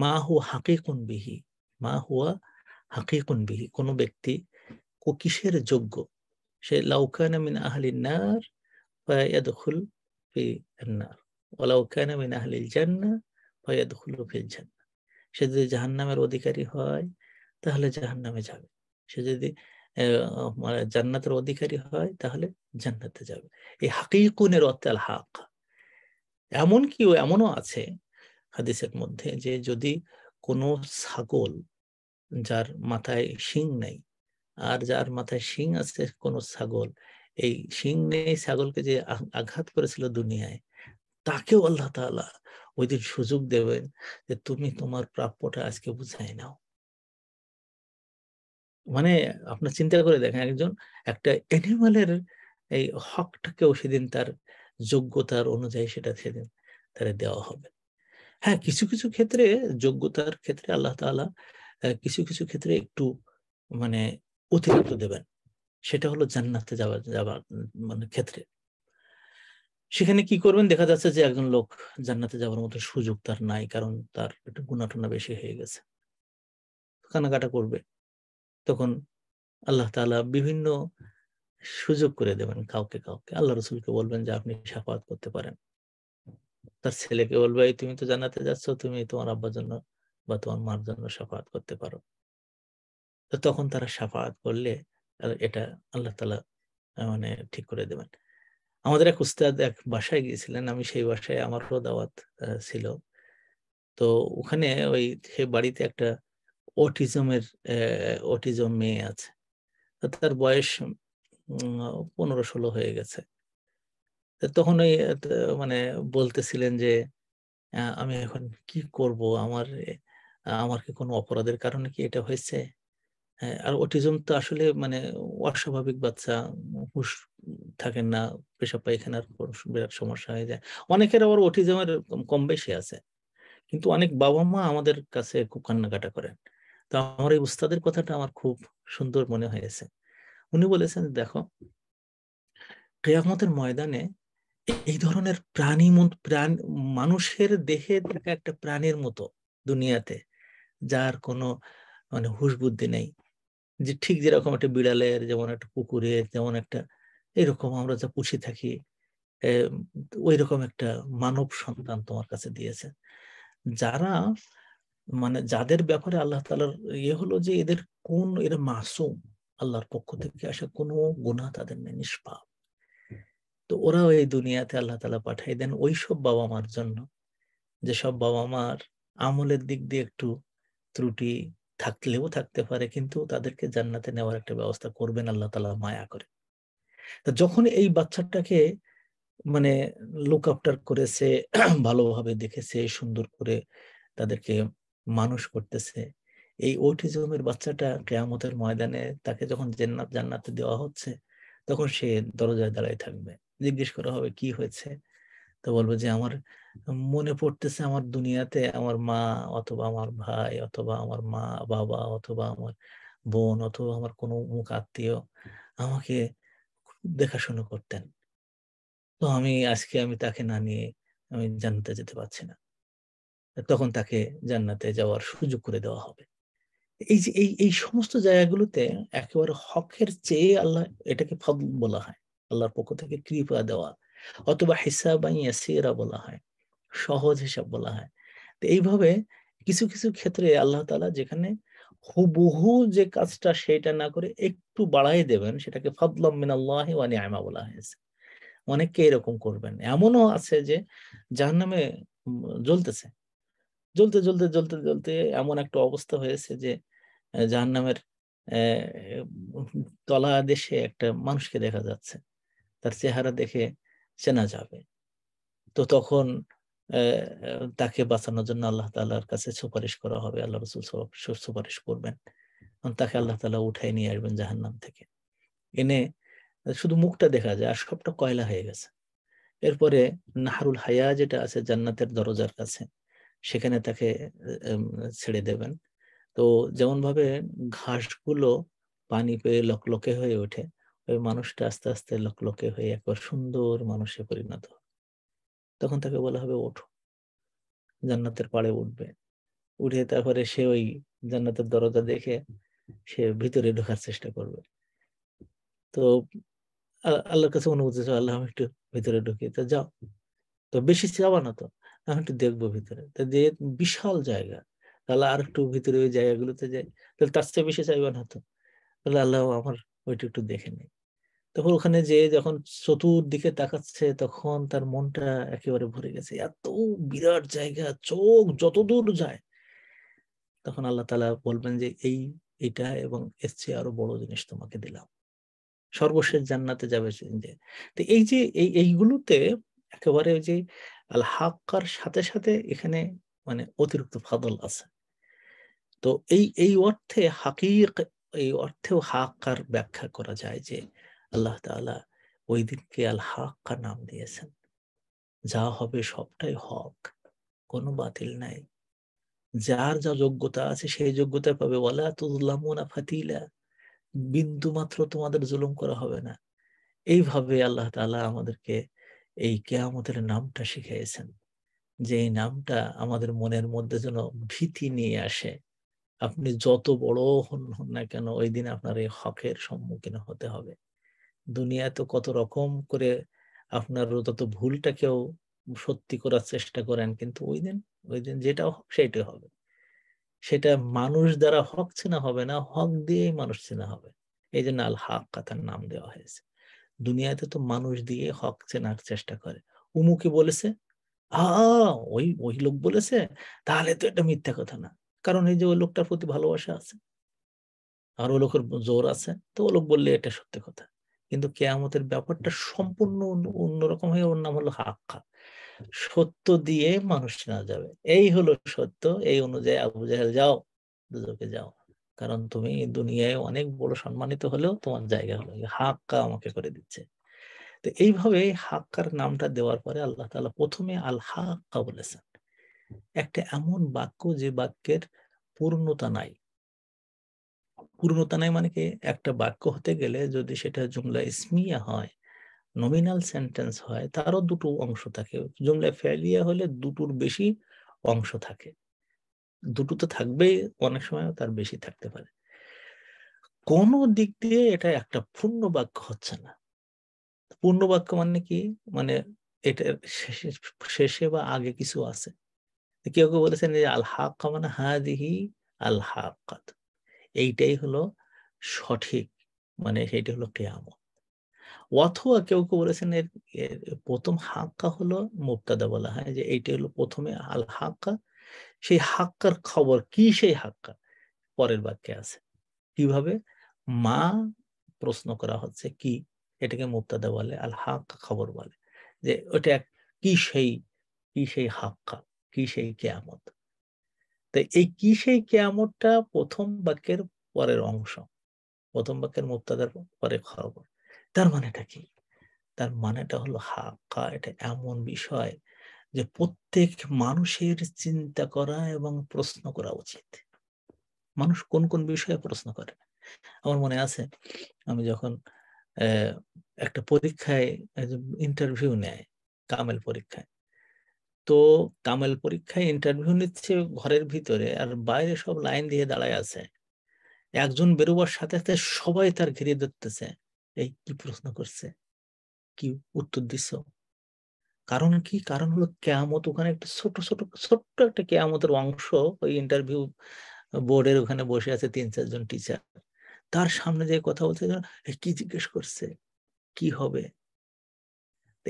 মা হুয়া কোন বিহি মা হুয়া কোন বিহি কোনো ব্যক্তি কিসের যোগ্য সে লাউকানা মিন আহলিন নার ফায়াদখুল ফি নার ওয়ালাউকানা মিন আহলিল জান্নাহ ফায়াদখুলু ফিল জান্নাহ সে যদি জাহান্নামের অধিকারী হয় তাহলে জাহান নামে যাবে সে যদি মানে জান্নাতের অধিকারী হয় তাহলে জান্নাতে যাবে এই হাকিকুনের অত্যাল হাক এমন কি এমনও আছে হাদিসের মধ্যে যে যদি কোনো ছাগল যার মাথায় শিং নেই আর যার মাথায় শিং আছে কোনো ছাগল এই শিং নেই ছাগলকে যে আঘাত করেছিল দুনিয়ায় তাকেও আল্লাহ তালা ওই দিন সুযোগ দেবেন যে তুমি তোমার প্রাপ্যটা আজকে বুঝাই নাও মানে আপনার চিন্তা করে দেখেন একজন একটা অ্যানিমালের এই হকটাকেও সেদিন তার যোগ্যতার অনুযায়ী সেটা সেদিন তারা দেওয়া হবে হ্যাঁ কিছু কিছু ক্ষেত্রে যোগ্যতার ক্ষেত্রে আল্লাহ তালা কিছু কিছু ক্ষেত্রে একটু মানে অতিরিক্ত দেবেন সেটা হলো জান্নাতে যাওয়া যাওয়ার মানে ক্ষেত্রে সেখানে কি করবেন দেখা যাচ্ছে যে একজন লোক জান্নাতে যাওয়ার মতো সুযোগ তার নাই কারণ তার একটু গুণাটনা বেশি হয়ে গেছে কানাকাটা করবে তখন আল্লাহ তালা বিভিন্ন সুযোগ করে দেবেন কাউকে কাউকে আল্লাহ রসুলকে বলবেন যে আপনি সাফাত করতে পারেন তার ছেলেকে বলবে তুমি তো জানাতে যাচ্ছ তুমি তোমার আব্বার জন্য বা তোমার মার জন্য সাফাত করতে পারো তো তখন তারা সাফাত করলে এটা আল্লাহ তালা মানে ঠিক করে দেবেন আমাদের এক উস্তাদ এক বাসায় গিয়েছিলেন আমি সেই বাসায় আমারও দাওয়াত ছিল তো ওখানে ওই সে বাড়িতে একটা অটিজমের অটিজম মেয়ে আছে তার বয়স পনেরো ষোলো হয়ে গেছে তখন ওই মানে বলতেছিলেন যে আমি এখন কি করব আমার আমার কি কোনো অপরাধের কারণে কি এটা হয়েছে হ্যাঁ, আর অটিজম তো আসলে মানে অস্বাভাবিক বাচ্চা হুশ থাকেন না পেশা পায়খানার বিরাট সমস্যা হয়ে যায় অনেকের আবার অটিজমের কম বেশি আছে কিন্তু অনেক বাবা মা আমাদের কাছে খুব কান্নাকাটা করেন তো আমার এই উস্তাদের কথাটা আমার খুব সুন্দর মনে হয়েছে উনি বলেছেন দেখো কেয়ামতের ময়দানে এই ধরনের প্রাণী প্রাণ মানুষের দেহে থাকা একটা প্রাণীর মতো দুনিয়াতে যার কোনো মানে হুশ বুদ্ধি নেই যে ঠিক যেরকম একটা বিড়ালের যেমন একটা কুকুরের যেমন একটা এরকম আমরা যা পুষে থাকি ওই রকম একটা মানব সন্তান তোমার কাছে দিয়েছে যারা মানে যাদের ব্যাপারে আল্লাহ তালার ইয়ে হলো যে এদের কোন এরা মাসুম আল্লাহর পক্ষ থেকে আসা কোনো গুণা তাদের নেই নিষ্পাপ তো ওরা এই দুনিয়াতে আল্লাহ তালা পাঠাই দেন ওই সব বাবা মার জন্য যে সব বাবা মার আমলের দিক দিয়ে একটু ত্রুটি থাকলেও থাকতে পারে কিন্তু তাদেরকে জান্নাতে নেওয়ার একটা ব্যবস্থা করবেন আল্লাহ তালা মায়া করে তা যখন এই বাচ্চাটাকে মানে লুক আফটার করেছে ভালোভাবে দেখেছে সুন্দর করে তাদেরকে মানুষ করতেছে এই অটিজমের বাচ্চাটা কেয়ামতের ময়দানে তাকে যখন জেন্নাত জান্নাতে দেওয়া হচ্ছে তখন সে দরজায় দাঁড়ায় থাকবে জিজ্ঞেস করা হবে কি হয়েছে তো বলবো যে আমার মনে পড়তেছে আমার দুনিয়াতে আমার মা অথবা আমার ভাই অথবা আমার মা বাবা অথবা আমার বোন অথবা আমার কোনো মুখ আত্মীয় আমাকে দেখাশোনা করতেন তো আমি আজকে আমি তাকে না নিয়ে আমি জানতে যেতে পারছি না তখন তাকে জান্নাতে যাওয়ার সুযোগ করে দেওয়া হবে এই যে এই এই সমস্ত জায়গাগুলোতে একেবারে হকের চেয়ে আল্লাহ এটাকে ফল বলা হয় আল্লাহর পক্ষ থেকে কৃপা দেওয়া অথবা হিসাব ইয়াসিরা বলা হয় সহজ হিসাব বলা হয় তো এইভাবে কিছু কিছু ক্ষেত্রে আল্লাহ তালা যেখানে হুবহু যে কাজটা সেটা না করে একটু বাড়াই দেবেন সেটাকে ফদলাম মিনাল্লাহ ওয়ানি আয়মা বলা হয়েছে অনেককে এরকম করবেন এমনও আছে যে যার নামে জ্বলতেছে জ্বলতে জ্বলতে জ্বলতে জ্বলতে এমন একটা অবস্থা হয়েছে যে জাহান্নামের নামের তলা দেশে একটা মানুষকে দেখা যাচ্ছে তার চেহারা দেখে চেনা যাবে তো তখন তাকে বাঁচানোর জন্য আল্লাহ তাল্লাহার কাছে সুপারিশ করা হবে আল্লাহ রসুল সুপারিশ করবেন তাকে আল্লাহ তালা উঠাই নিয়ে আসবেন জাহান্নাম থেকে এনে শুধু মুখটা দেখা যায় আর সবটা কয়লা হয়ে গেছে এরপরে নাহারুল হায়া যেটা আছে জান্নাতের দরজার কাছে সেখানে তাকে ছেড়ে দেবেন তো যেমন ঘাস ঘাসগুলো পানি পেয়ে লকলকে হয়ে ওঠে ওই মানুষটা আস্তে আস্তে লকলকে হয়ে একবার সুন্দর মানুষে পরিণত তখন তাকে বলা হবে ওঠো জান্নাতের পাড়ে উঠবে উঠে তারপরে সে ওই জান্নাতের দরজা দেখে সে ভিতরে ঢোকার চেষ্টা করবে তো আল্লাহর কাছে অনুভূতি আল্লাহ আমি একটু ভিতরে ঢুকি তো যাও তো বেশি চাওয়া না তো আমি একটু দেখবো ভিতরে বিশাল জায়গা তাহলে আর একটু ভিতরে ওই জায়গাগুলোতে যাই তাহলে তার চেয়ে বেশি চাইবেন হতো তাহলে আল্লাহ আমার ওইটা একটু দেখে নেই তখন ওখানে যে যখন চতুর্দিকে তাকাচ্ছে তখন তার মনটা একেবারে ভরে গেছে এত বিরাট জায়গা চোখ যত দূর যায় তখন আল্লাহ তালা বলবেন যে এই এটা এবং এর চেয়ে আরো বড় জিনিস তোমাকে দিলাম সর্বশেষ জান্নাতে যাবে যে তো এই যে এই এইগুলোতে একেবারে যে আল হাক্কার সাথে সাথে এখানে মানে অতিরিক্ত ফাদল আছে তো এই এই অর্থে হাকিক এই অর্থেও হাক্কার ব্যাখ্যা করা যায় যে আল্লাহ তালা ওই দিনকে আল হাক্কা নাম দিয়েছেন যা হবে সবটাই হক কোনো বাতিল নাই যার যা যোগ্যতা আছে সেই যোগ্যতা পাবে ওয়ালা তুজলামুনা ফাতিলা বিন্দু মাত্র তোমাদের জুলুম করা হবে না এইভাবে আল্লাহ তালা আমাদেরকে এই কেয়ামতের নামটা শিখিয়েছেন যে এই নামটা আমাদের মনের মধ্যে যেন ভীতি নিয়ে আসে আপনি যত বড় হন হন না কেন ওই দিন আপনার এই হকের সম্মুখীন হতে হবে দুনিয়া তো কত রকম করে আপনার তত ভুলটাকেও সত্যি করার চেষ্টা করেন কিন্তু ওই দিন ওই দিন যেটা হোক সেটাই হবে সেটা মানুষ দ্বারা হক চেনা হবে না হক দিয়েই মানুষ চেনা হবে এই জন্য আল হাক কথার নাম দেওয়া হয়েছে দুনিয়াতে তো মানুষ দিয়ে হক চেনার চেষ্টা করে উমুকে বলেছে ওই ওই লোক বলেছে তাহলে তো এটা মিথ্যা কথা না কারণ এই যে ওই লোকটার প্রতি ভালোবাসা আছে আর ও লোকের জোর আছে তো ও লোক বললে এটা সত্যি কথা কিন্তু কেয়ামতের ব্যাপারটা সম্পূর্ণ অন্যরকম হয়ে ওর নাম হলো হাক্কা সত্য দিয়ে মানুষ চেনা যাবে এই হলো সত্য এই অনুযায়ী আবু জাহেল যাও দুজকে যাও কারণ তুমি দুনিয়ায় অনেক বড় সম্মানিত হলেও তোমার জায়গা হলো হাক্কা আমাকে করে দিচ্ছে তো এইভাবে হাক্কার নামটা দেওয়ার পরে আল্লাহ তালা প্রথমে আল হাক্কা বলেছেন একটা এমন বাক্য যে বাক্যের পূর্ণতা নাই পূর্ণতা নাই মানে কি একটা বাক্য হতে গেলে যদি সেটা জুমলা ইসমিয়া হয় নমিনাল সেন্টেন্স হয় তারও দুটো অংশ থাকে জুমলা ফেলিয়া হলে দুটোর বেশি অংশ থাকে দুটো তো থাকবেই অনেক সময় তার বেশি থাকতে পারে কোন দিক দিয়ে এটা একটা পূর্ণ বাক্য হচ্ছে না পূর্ণ বাক্য মানে কি মানে এটার শেষে বা আগে কিছু আছে কেউ কেউ বলেছেন যে আল হাক মানে হা দিহি আল হাক্কাত এইটাই হলো সঠিক মানে সেইটা হলো কেয়ামত অথবা কেউ কেউ বলেছেন এর প্রথম হাক্কা হলো মুক্তাদা বলা হয় যে এইটা হলো প্রথমে আল হাক্কা সেই হাক্কার খবর কি সেই হাক্কা পরের বাক্যে আছে কিভাবে মা প্রশ্ন করা হচ্ছে কি এটাকে মুক্তাদা বলে আল হাক্কা খবর বলে যে ওটা কি সেই কি সেই হাক্কা কি সেই কেয়ামত তো এই কি সেই কেয়ামতটা প্রথম বাক্যের পরের অংশ প্রথম বাক্যের মুক্তাদার পরে খবর তার মানেটা কি তার মানেটা হলো হাক্কা এটা এমন বিষয় যে প্রত্যেক মানুষের চিন্তা করা এবং প্রশ্ন করা উচিত মানুষ কোন কোন বিষয়ে প্রশ্ন করে আমার মনে আছে আমি যখন একটা পরীক্ষায় ইন্টারভিউ নেয় কামেল পরীক্ষায় তো কামেল পরীক্ষায় ইন্টারভিউ নিচ্ছে ঘরের ভিতরে আর বাইরে সব লাইন দিয়ে দাঁড়ায় আছে একজন বেরোবার সাথে সাথে সবাই তার ঘিরে ধরতেছে এই কি প্রশ্ন করছে কি উত্তর দিছ কারণ কি কারণ হলো কেয়ামত ওখানে একটা ছোট ছোট ছোট্ট একটা কেয়ামতের অংশ ওই ইন্টারভিউ বোর্ডের ওখানে বসে আছে তিন চারজন টিচার তার সামনে যে কথা বলছে কি জিজ্ঞেস করছে কি হবে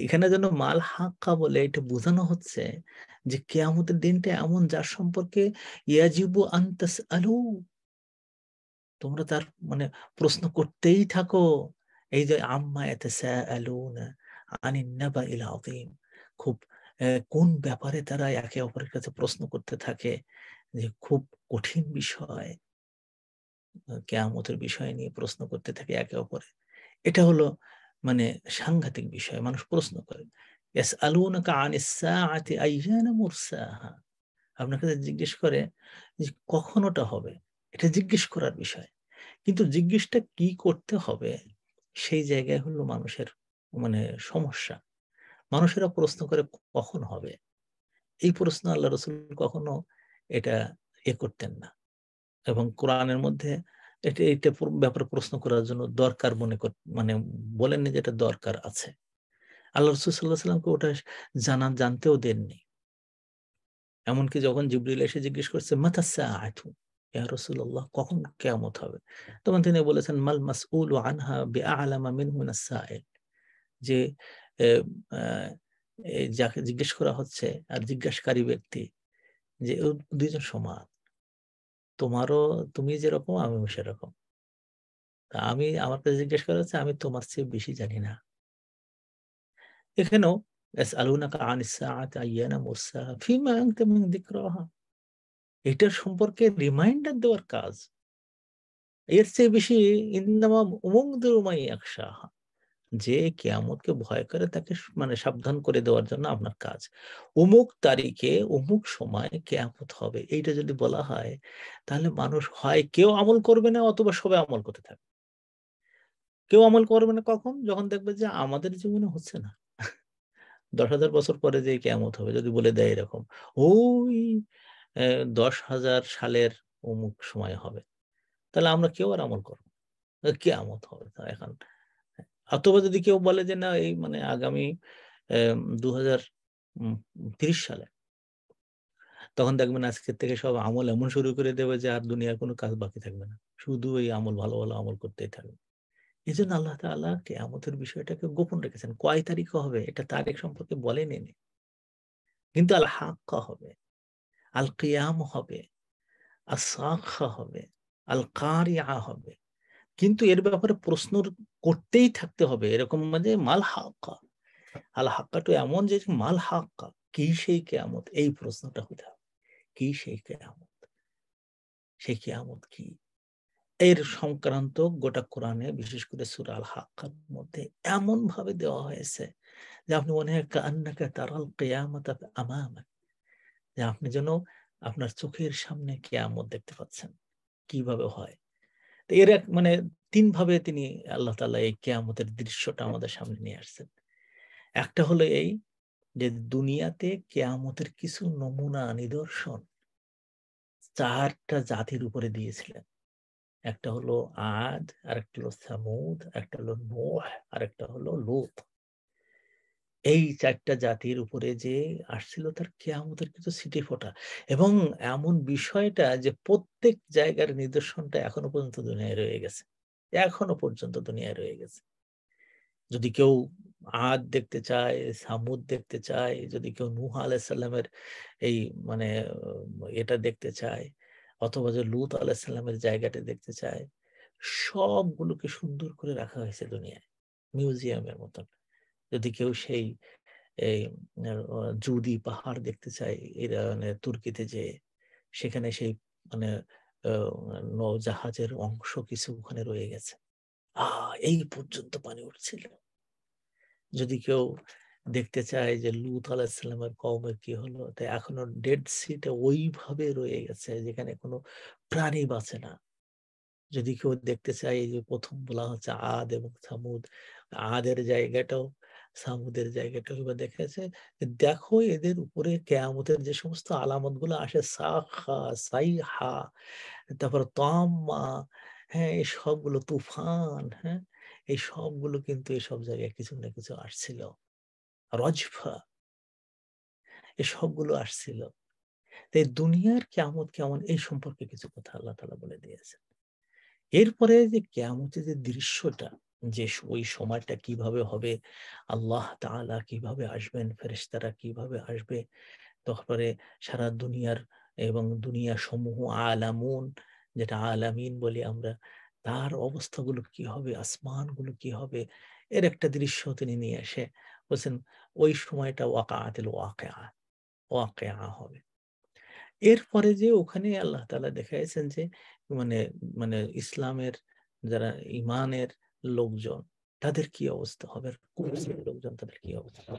এখানে যেন মাল হাক্কা বলে এটা বোঝানো হচ্ছে যে কেয়ামতের দিনটা এমন যার সম্পর্কে ইয়াজিবু আন্তাস আলু তোমরা তার মানে প্রশ্ন করতেই থাকো এই যে আম্মা এতে আলু না আনিন্না বা ইলাউদ্দিন খুব কোন ব্যাপারে তারা একে অপরের কাছে প্রশ্ন করতে থাকে যে খুব কঠিন বিষয় কেয়ামতের বিষয় নিয়ে প্রশ্ন করতে থাকে একে অপরে এটা হলো মানে সাংঘাতিক বিষয় মানুষ প্রশ্ন করে আপনার কাছে জিজ্ঞেস করে যে কখন ওটা হবে এটা জিজ্ঞেস করার বিষয় কিন্তু জিজ্ঞেসটা কি করতে হবে সেই জায়গায় হলো মানুষের মানে সমস্যা মানুষেরা প্রশ্ন করে কখন হবে এই প্রশ্ন আল্লাহ রসুল কখনো এটা এ করতেন না এবং কোরআনের মধ্যে এটা এটা ব্যাপারে প্রশ্ন করার জন্য দরকার মনে কর মানে বলেননি যে এটা দরকার আছে আল্লাহ রসুল সাল্লাহ সাল্লামকে ওটা জানা জানতেও দেননি এমনকি যখন জিবরিল এসে জিজ্ঞেস করছে মাতাসা কখন কেমত হবে তখন তিনি বলেছেন মাল মাসউল আনহা বে আলামা মিন যে যাকে জিজ্ঞেস করা হচ্ছে আর জিজ্ঞাসকারী ব্যক্তি যে দুইজন সমান তোমারও তুমি যেরকম আমিও সেরকম তা আমি আমার কাছে জিজ্ঞেস করা হচ্ছে আমি তোমার চেয়ে বেশি জানি না এখানেও এটার সম্পর্কে রিমাইন্ডার দেওয়ার কাজ এর চেয়ে বেশি ইন্দামাম উমং দুরুমাই একসাহা যে কেয়ামতকে ভয় করে তাকে মানে সাবধান করে দেওয়ার জন্য আপনার কাজ অমুক তারিখে অমুক সময় কেয়ামত হবে এইটা যদি বলা হয় তাহলে মানুষ হয় কেউ আমল করবে না অথবা সবাই আমল করতে থাকবে কেউ আমল করবে না কখন যখন দেখবে যে আমাদের জীবনে হচ্ছে না দশ হাজার বছর পরে যে কেমত হবে যদি বলে দেয় এরকম ওই দশ হাজার সালের অমুক সময় হবে তাহলে আমরা কেউ আর আমল করবো কেয়ামত হবে এখন অথবা যদি কেউ বলে যে না এই মানে আগামী দু তিরিশ সালে তখন দেখবেন আজকের থেকে সব আমল এমন শুরু করে দেবে যে আর দুনিয়ার কোনো কাজ বাকি থাকবে না শুধু এই আমল ভালো ভালো আমল করতেই থাকবে এই জন্য আল্লাহ তাল্লাহ আমতের বিষয়টাকে গোপন রেখেছেন কয় তারিখ হবে এটা তারিখ সম্পর্কে বলেনি কিন্তু আল হাক্কা হবে আল কিয়াম হবে আসাক্ষা হবে আল কারিয়া হবে কিন্তু এর ব্যাপারে প্রশ্ন করতেই থাকতে হবে এরকম মানে মাল হাক্কা আল তো এমন যে মাল হাক্কা কি সেই কেয়ামত এই প্রশ্নটা হতে হবে কি সেই কেয়ামত সেই কেয়ামত কি এর সংক্রান্ত গোটা কোরআনে বিশেষ করে সুর আল হাক্কার মধ্যে এমন ভাবে দেওয়া হয়েছে যে আপনি মনে হয় কান্নাকে তারাল কেয়ামত আমার যে আপনি যেন আপনার চোখের সামনে কেয়ামত দেখতে পাচ্ছেন কিভাবে হয় এর এক মানে তিন ভাবে তিনি আল্লাহ তালা এই কেয়ামতের দৃশ্যটা আমাদের সামনে নিয়ে আসছেন একটা হলো এই যে দুনিয়াতে কেয়ামতের কিছু নমুনা নিদর্শন চারটা জাতির উপরে দিয়েছিলেন একটা হলো আদ আর একটা হলো সামুদ একটা হলো নোহ আর একটা হলো লোথ এই চারটা জাতির উপরে যে আসছিল তার কেয়ামতের কিছু সিটি ফোটা এবং এমন বিষয়টা যে প্রত্যেক জায়গার নিদর্শনটা এখনো পর্যন্ত দুনিয়ায় রয়ে গেছে এখনো পর্যন্ত দুনিয়ায় রয়ে গেছে যদি কেউ আদ দেখতে চায় সামুদ দেখতে চায় যদি কেউ নুহ আলাইসাল্লামের এই মানে এটা দেখতে চায় অথবা যে লুত আলাইসাল্লামের জায়গাটা দেখতে চায় সবগুলোকে সুন্দর করে রাখা হয়েছে দুনিয়ায় মিউজিয়ামের মতন যদি কেউ সেই এই জুদি পাহাড় দেখতে চায় ইরানের তুর্কিতে যে সেখানে সেই মানে নৌজাহাজের অংশ কিছু ওখানে রয়ে গেছে আহ এই পর্যন্ত পানি উঠছিল যদি কেউ দেখতে চায় যে লুত আলাহিসাল্লামের কমের কি হলো তাই এখনো ডেড সিট ওইভাবে রয়ে গেছে যেখানে কোনো প্রাণী বাঁচে না যদি কেউ দেখতে চায় যে প্রথম বলা হচ্ছে আদ এবং থামুদ আদের জায়গাটাও সামুদের জায়গাটা কিবা দেখেছে দেখো এদের উপরে কেয়ামতের যে সমস্ত আলামত গুলো আসে সাখা সাইহা তারপর তাম্মা হ্যাঁ এই সবগুলো তুফান হ্যাঁ এই সবগুলো কিন্তু এসব জায়গায় কিছু না কিছু আসছিল রজফা এই সবগুলো আসছিল তাই দুনিয়ার কেয়ামত কেমন এই সম্পর্কে কিছু কথা আল্লাহ তালা বলে দিয়েছেন এরপরে যে কেয়ামতের যে দৃশ্যটা যে ওই সময়টা কিভাবে হবে আল্লাহ তালা কিভাবে আসবেন ফেরেস্তারা কিভাবে আসবে তারপরে সারা দুনিয়ার এবং দুনিয়া সমূহ আলামুন যেটা আলামিন বলি আমরা তার অবস্থাগুলো কি হবে আসমানগুলো কি হবে এর একটা দৃশ্য তিনি নিয়ে আসে বলছেন ওই সময়টা ওয়াকাতিল ওয়াকেয়া ওয়াকেয়া হবে এরপরে যে ওখানে আল্লাহ তালা দেখাইছেন যে মানে মানে ইসলামের যারা ইমানের লোকজন তাদের কি অবস্থা হবে লোকজন তাদের কি অবস্থা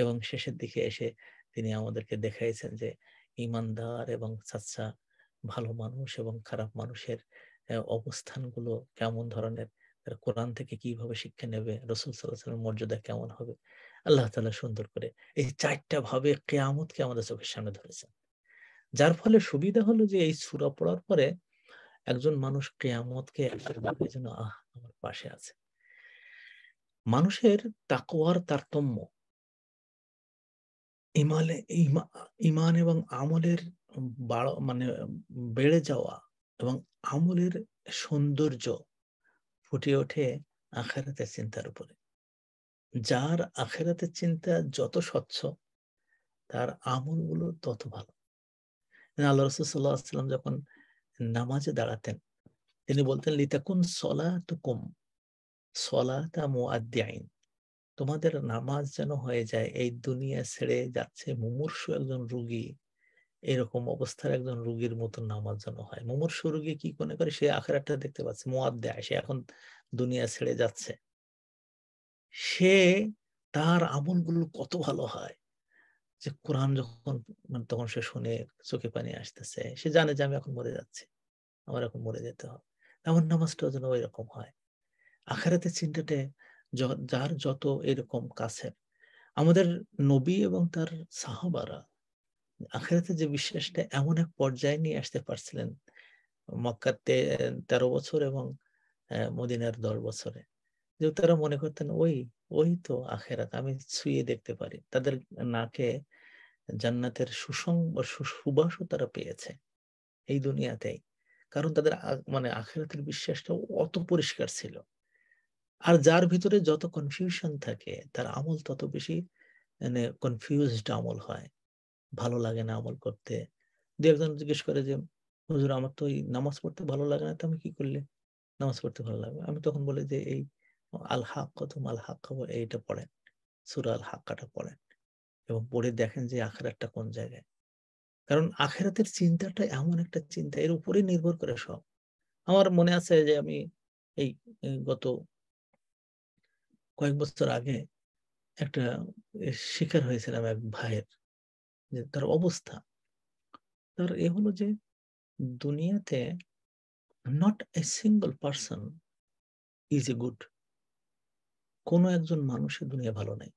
এবং শেষের দিকে এসে তিনি আমাদেরকে দেখাইছেন যে ইমানদার এবং সাচ্চা ভালো মানুষ এবং খারাপ মানুষের অবস্থানগুলো কেমন ধরনের কোরআন থেকে কিভাবে শিক্ষা নেবে রসুল সাল্লাহ মর্যাদা কেমন হবে আল্লাহ তালা সুন্দর করে এই চারটা ভাবে কেয়ামতকে আমাদের চোখের সামনে ধরেছেন যার ফলে সুবিধা হলো যে এই সুরা পড়ার পরে একজন মানুষ কেয়ামতকে যেন আহ আমার পাশে আছে মানুষের তাকোয়ার তারতম্য ইমালে ইমান এবং আমলের মানে বেড়ে যাওয়া এবং আমলের সৌন্দর্য ফুটে ওঠে আখেরাতের চিন্তার উপরে যার আখেরাতের চিন্তা যত স্বচ্ছ তার আমলগুলো তত ভালো আল্লাহ রসুল্লাহ আসলাম যখন নামাজে দাঁড়াতেন তিনি বলতেন লিতাকুন সলা তুকুম সলা আইন তোমাদের নামাজ যেন হয়ে যায় এই দুনিয়া ছেড়ে যাচ্ছে মুমূর্ষু একজন রুগী এরকম অবস্থার একজন রুগীর মতো নামাজ যেন হয় মুমূর্ষ রুগী কি মনে করে সে আখেরাটা দেখতে পাচ্ছে মোয়াদ দেয় সে এখন দুনিয়া ছেড়ে যাচ্ছে সে তার আমলগুলো কত ভালো হয় যে কোরআন যখন মানে তখন সে শুনে চোখে পানি আসতেছে সে জানে যে আমি এখন মরে যাচ্ছি আমার এখন মরে যেতে হবে এমন নামাজটাও যেন ওই রকম হয় আখেরাতে চিন্তাটা যার যত এরকম কাছের আমাদের নবী এবং তার সাহাবারা আখেরাতে যে বিশ্বাসটা এমন এক পর্যায়ে নিয়ে আসতে পারছিলেন মক্কার তেরো বছর এবং মদিনার দশ বছরে যে তারা মনে করতেন ওই ওই তো আখেরাত আমি ছুঁয়ে দেখতে পারি তাদের নাকে জান্নাতের সুসং সুবাসও তারা পেয়েছে এই দুনিয়াতেই কারণ তাদের মানে আখেরাতের বিশ্বাসটা অত পরিষ্কার ছিল আর যার ভিতরে যত কনফিউশন থাকে তার আমল তত বেশি মানে কনফিউজড আমল হয় ভালো লাগে না আমল করতে দু একজন জিজ্ঞেস করে যে হুজুর আমার তো এই নামাজ পড়তে ভালো লাগে না তো আমি কি করলে নামাজ পড়তে ভালো লাগবে আমি তখন বলি যে এই আল হাক কত আল হাক এইটা পড়েন সুরা আল হাক্কাটা পড়েন এবং পড়ে দেখেন যে আখেরাতটা কোন জায়গায় কারণ আখেরাতের চিন্তাটা এমন একটা চিন্তা এর উপরে নির্ভর করে সব আমার মনে আছে যে আমি এই গত কয়েক বছর আগে একটা শিকার হয়েছিলাম এক ভাইয়ের যে তার অবস্থা তার এ হলো যে দুনিয়াতে not a single person is a good কোনো একজন মানুষের দুনিয়া ভালো নেই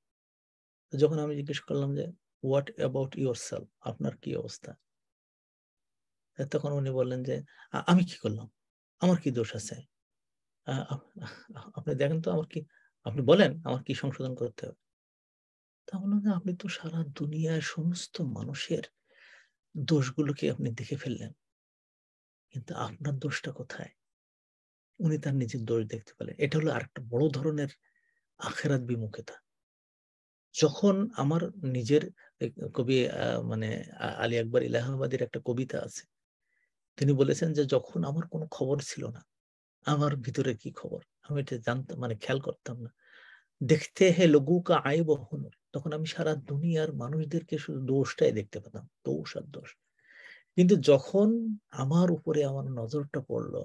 যখন আমি জিজ্ঞেস করলাম যে হোয়াট অ্যাবাউট ইউর সেলফ আপনার কি অবস্থা তখন উনি বললেন যে আমি কি করলাম আমার কি দোষ আছে আপনি দেখেন তো আমার কি আপনি বলেন আমার কি সংশোধন করতে হবে তা বললাম যে আপনি তো সারা দুনিয়ার সমস্ত মানুষের দোষগুলোকে আপনি দেখে ফেললেন কিন্তু আপনার দোষটা কোথায় উনি তার নিজের দোষ দেখতে পেলেন এটা হলো আরেকটা বড় ধরনের আখেরাত বিমুখতা যখন আমার নিজের কবি মানে আলী আকবর ইলাহাবাদের একটা কবিতা আছে তিনি বলেছেন যে যখন আমার কোনো খবর ছিল না আমার ভিতরে কি খবর আমি এটা জানতাম মানে খেয়াল করতাম না দেখতে হে লঘু কা আয় বহন তখন আমি সারা দুনিয়ার মানুষদেরকে শুধু দোষটাই দেখতে পেতাম দোষ আর দোষ কিন্তু যখন আমার উপরে আমার নজরটা পড়লো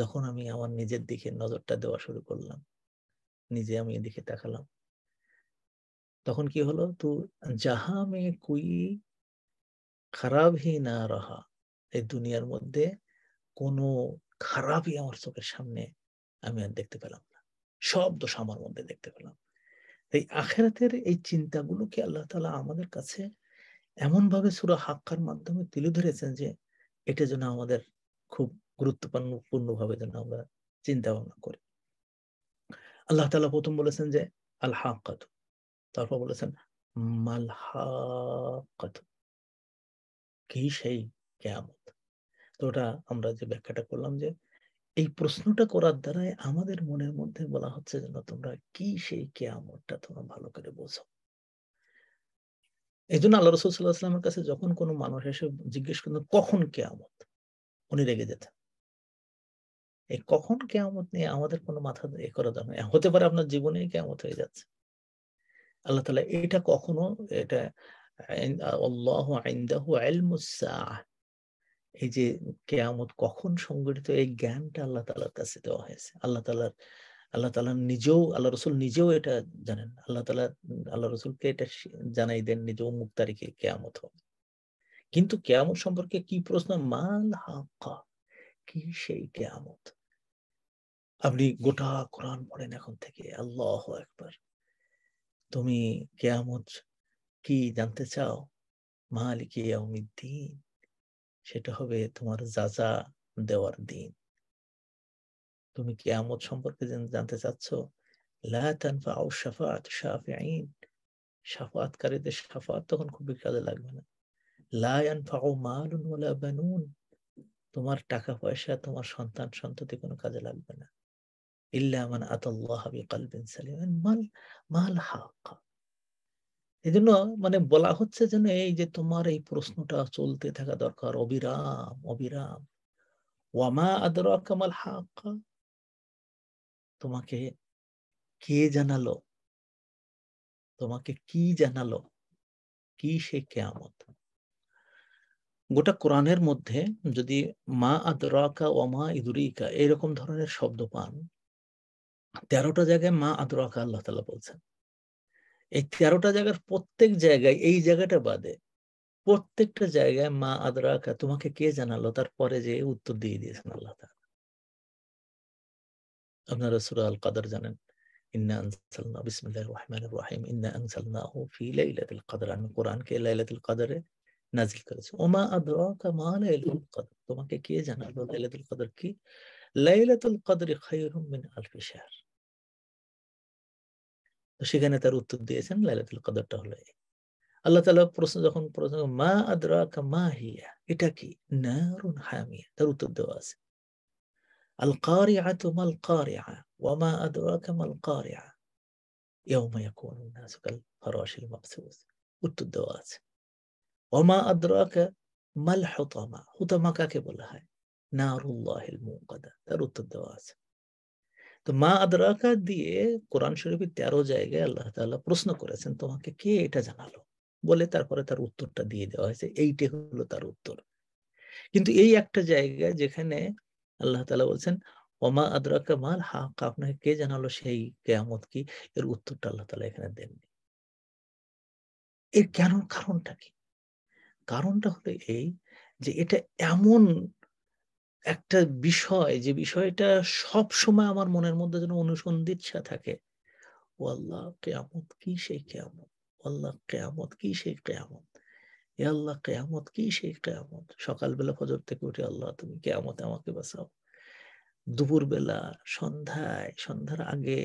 যখন আমি আমার নিজের দিকে নজরটা দেওয়া শুরু করলাম নিজে আমি এদিকে তাকালাম তখন কি হলো তু যাহা মে কুই খারাপ হি না রহা এই দুনিয়ার মধ্যে কোনো খারাপই আমার চোখের সামনে আমি আর দেখতে পেলাম না সব দোষ আমার মধ্যে দেখতে পেলাম এই আখেরাতের এই চিন্তাগুলোকে আল্লাহ তালা আমাদের কাছে এমন ভাবে সুরা হাক্কার মাধ্যমে তুলে ধরেছেন যে এটা যেন আমাদের খুব গুরুত্বপূর্ণ ভাবে যেন আমরা চিন্তা ভাবনা করি আল্লাহ তালা প্রথম বলেছেন যে আল্লাহ তারপর বলেছেন কি সেই কেয়ামত তো ওটা আমরা যে ব্যাখ্যাটা করলাম যে এই প্রশ্নটা করার দ্বারাই আমাদের মনের মধ্যে বলা হচ্ছে যেন তোমরা কি সেই কেয়ামতটা তোমরা ভালো করে বোঝো এই জন্য আল্লাহ রসুল্লাহামের কাছে যখন কোনো মানুষ এসে জিজ্ঞেস করতেন কখন কেয়ামত উনি রেগে যেতেন এই কখন কেয়ামত নিয়ে আমাদের কোনো মাথা এ করা যাবে হতে পারে আপনার জীবনেই কেয়ামত হয়ে যাচ্ছে আল্লাহ তালা এটা কখনো এটা আল্লাহ আইন্দাহু আলমুসা এই যে কেয়ামত কখন সংগঠিত এই জ্ঞানটা আল্লাহ তালার কাছে দেওয়া হয়েছে আল্লাহ তালার আল্লাহ তালা নিজেও আল্লাহ রসুল নিজেও এটা জানেন আল্লাহ তালা আল্লাহ রসুলকে এটা জানাই দেন নিজেও মুখ তারিখে কেয়ামত হবে কিন্তু কেয়ামত সম্পর্কে কি প্রশ্ন মাল হাক্কা কি সেই কেয়ামত আপনি গোটা কোরআন পড়েন এখন থেকে আল্লাহ একবার তুমি কেয়ামত কি জানতে চাও মালিক ইয়াউমিদ্দিন সেটা হবে তোমার যাজা দেওয়ার দিন তুমি কেয়ামত সম্পর্কে জানতে চাচ্ছ সাফাত সাফাতকারীদের সাফাত তখন খুবই কাজে লাগবে না তোমার টাকা পয়সা তোমার সন্তান সন্ততি কোনো কাজে লাগবে না ইল্লামান আতাল্লাহ মানে বলা হচ্ছে যেন এই যে তোমার এই প্রশ্নটা চলতে থাকা দরকার অবিরাম অবিরাম ওয়ামা আদর কামাল হাক্কা তোমাকে কে জানালো তোমাকে কি জানালো কি সে কেয়ামত গোটা কোরআনের মধ্যে যদি মা আদরাকা ওয়া মা ইদুরিকা এরকম ধরনের শব্দ পান তেরোটা জায়গায় মা আদরাকা আল্লাহ তালা বলছেন এই তেরোটা জায়গার প্রত্যেক জায়গায় এই জায়গাটা বাদে প্রত্যেকটা জায়গায় মা আদরাকা তোমাকে কে জানালো তারপরে যে উত্তর দিয়ে দিয়েছেন আল্লাহ আপনারা সুরা আল কাদার জানেন ইন্না আনসালনা বিসমিল্লাহির রহমানির রহিম ইন্না আনসালনাহু ফি লাইলাতুল কদর আমি কোরআনকে লাইলাতুল কদরে নাজিল করেছি ওমা আদরাকা মা লাইলাতুল কদর তোমাকে কে জানালো লাইলাতুল কদর কি লাইলাতুল কদর খায়রুম মিন আলফি শাহর সেখানে তার উত্তর দিয়েছেন লাইলাতুল কদরটা হলো এই আল্লাহ তাআলা প্রশ্ন যখন প্রশ্ন মা আদরা মা হিয়া এটা কি নারুন হামিয়া তার উত্তর দেওয়া আছে আল কারিআতু মাল কারিআ ওয়া মা আদরাকা মাল কারিআ ইয়াউমা ইয়াকুনুন নাসু কাল ফারাশিল মাবসুস উত্তর দেওয়া আছে ওয়া মা আদরাকা মাল হুতামা হুতামা কাকে বলা হয় নারুল্লাহিল মুকাদা তার উত্তর দেওয়া আছে তো মা আদরাকা দিয়ে কোরআন শরীফের তেরো জায়গায় আল্লাহ তাল্লাহ প্রশ্ন করেছেন তোমাকে কে এটা জানালো বলে তারপরে তার উত্তরটা দিয়ে দেওয়া হয়েছে এইটে হলো তার উত্তর কিন্তু এই একটা জায়গা যেখানে আল্লাহ তালা বলছেন অমা আদরাকা মাল হাক আপনাকে কে জানালো সেই কেয়ামত কি এর উত্তরটা আল্লাহ তালা এখানে দেননি এর কেন কারণটা কি কারণটা হলো এই যে এটা এমন একটা বিষয় যে বিষয়টা সব সময় আমার মনের মধ্যে যেন অনুসন্ধিৎসা থাকে ও আল্লাহ কেয়ামত কি সেই কেয়ামত আল্লাহ কেয়ামত কি সেই কেয়ামত এ আল্লাহ কেয়ামত কি সেই কেয়ামত সকালবেলা ফজর থেকে উঠে আল্লাহ তুমি কেয়ামত আমাকে বাঁচাও দুপুরবেলা সন্ধ্যায় সন্ধ্যার আগে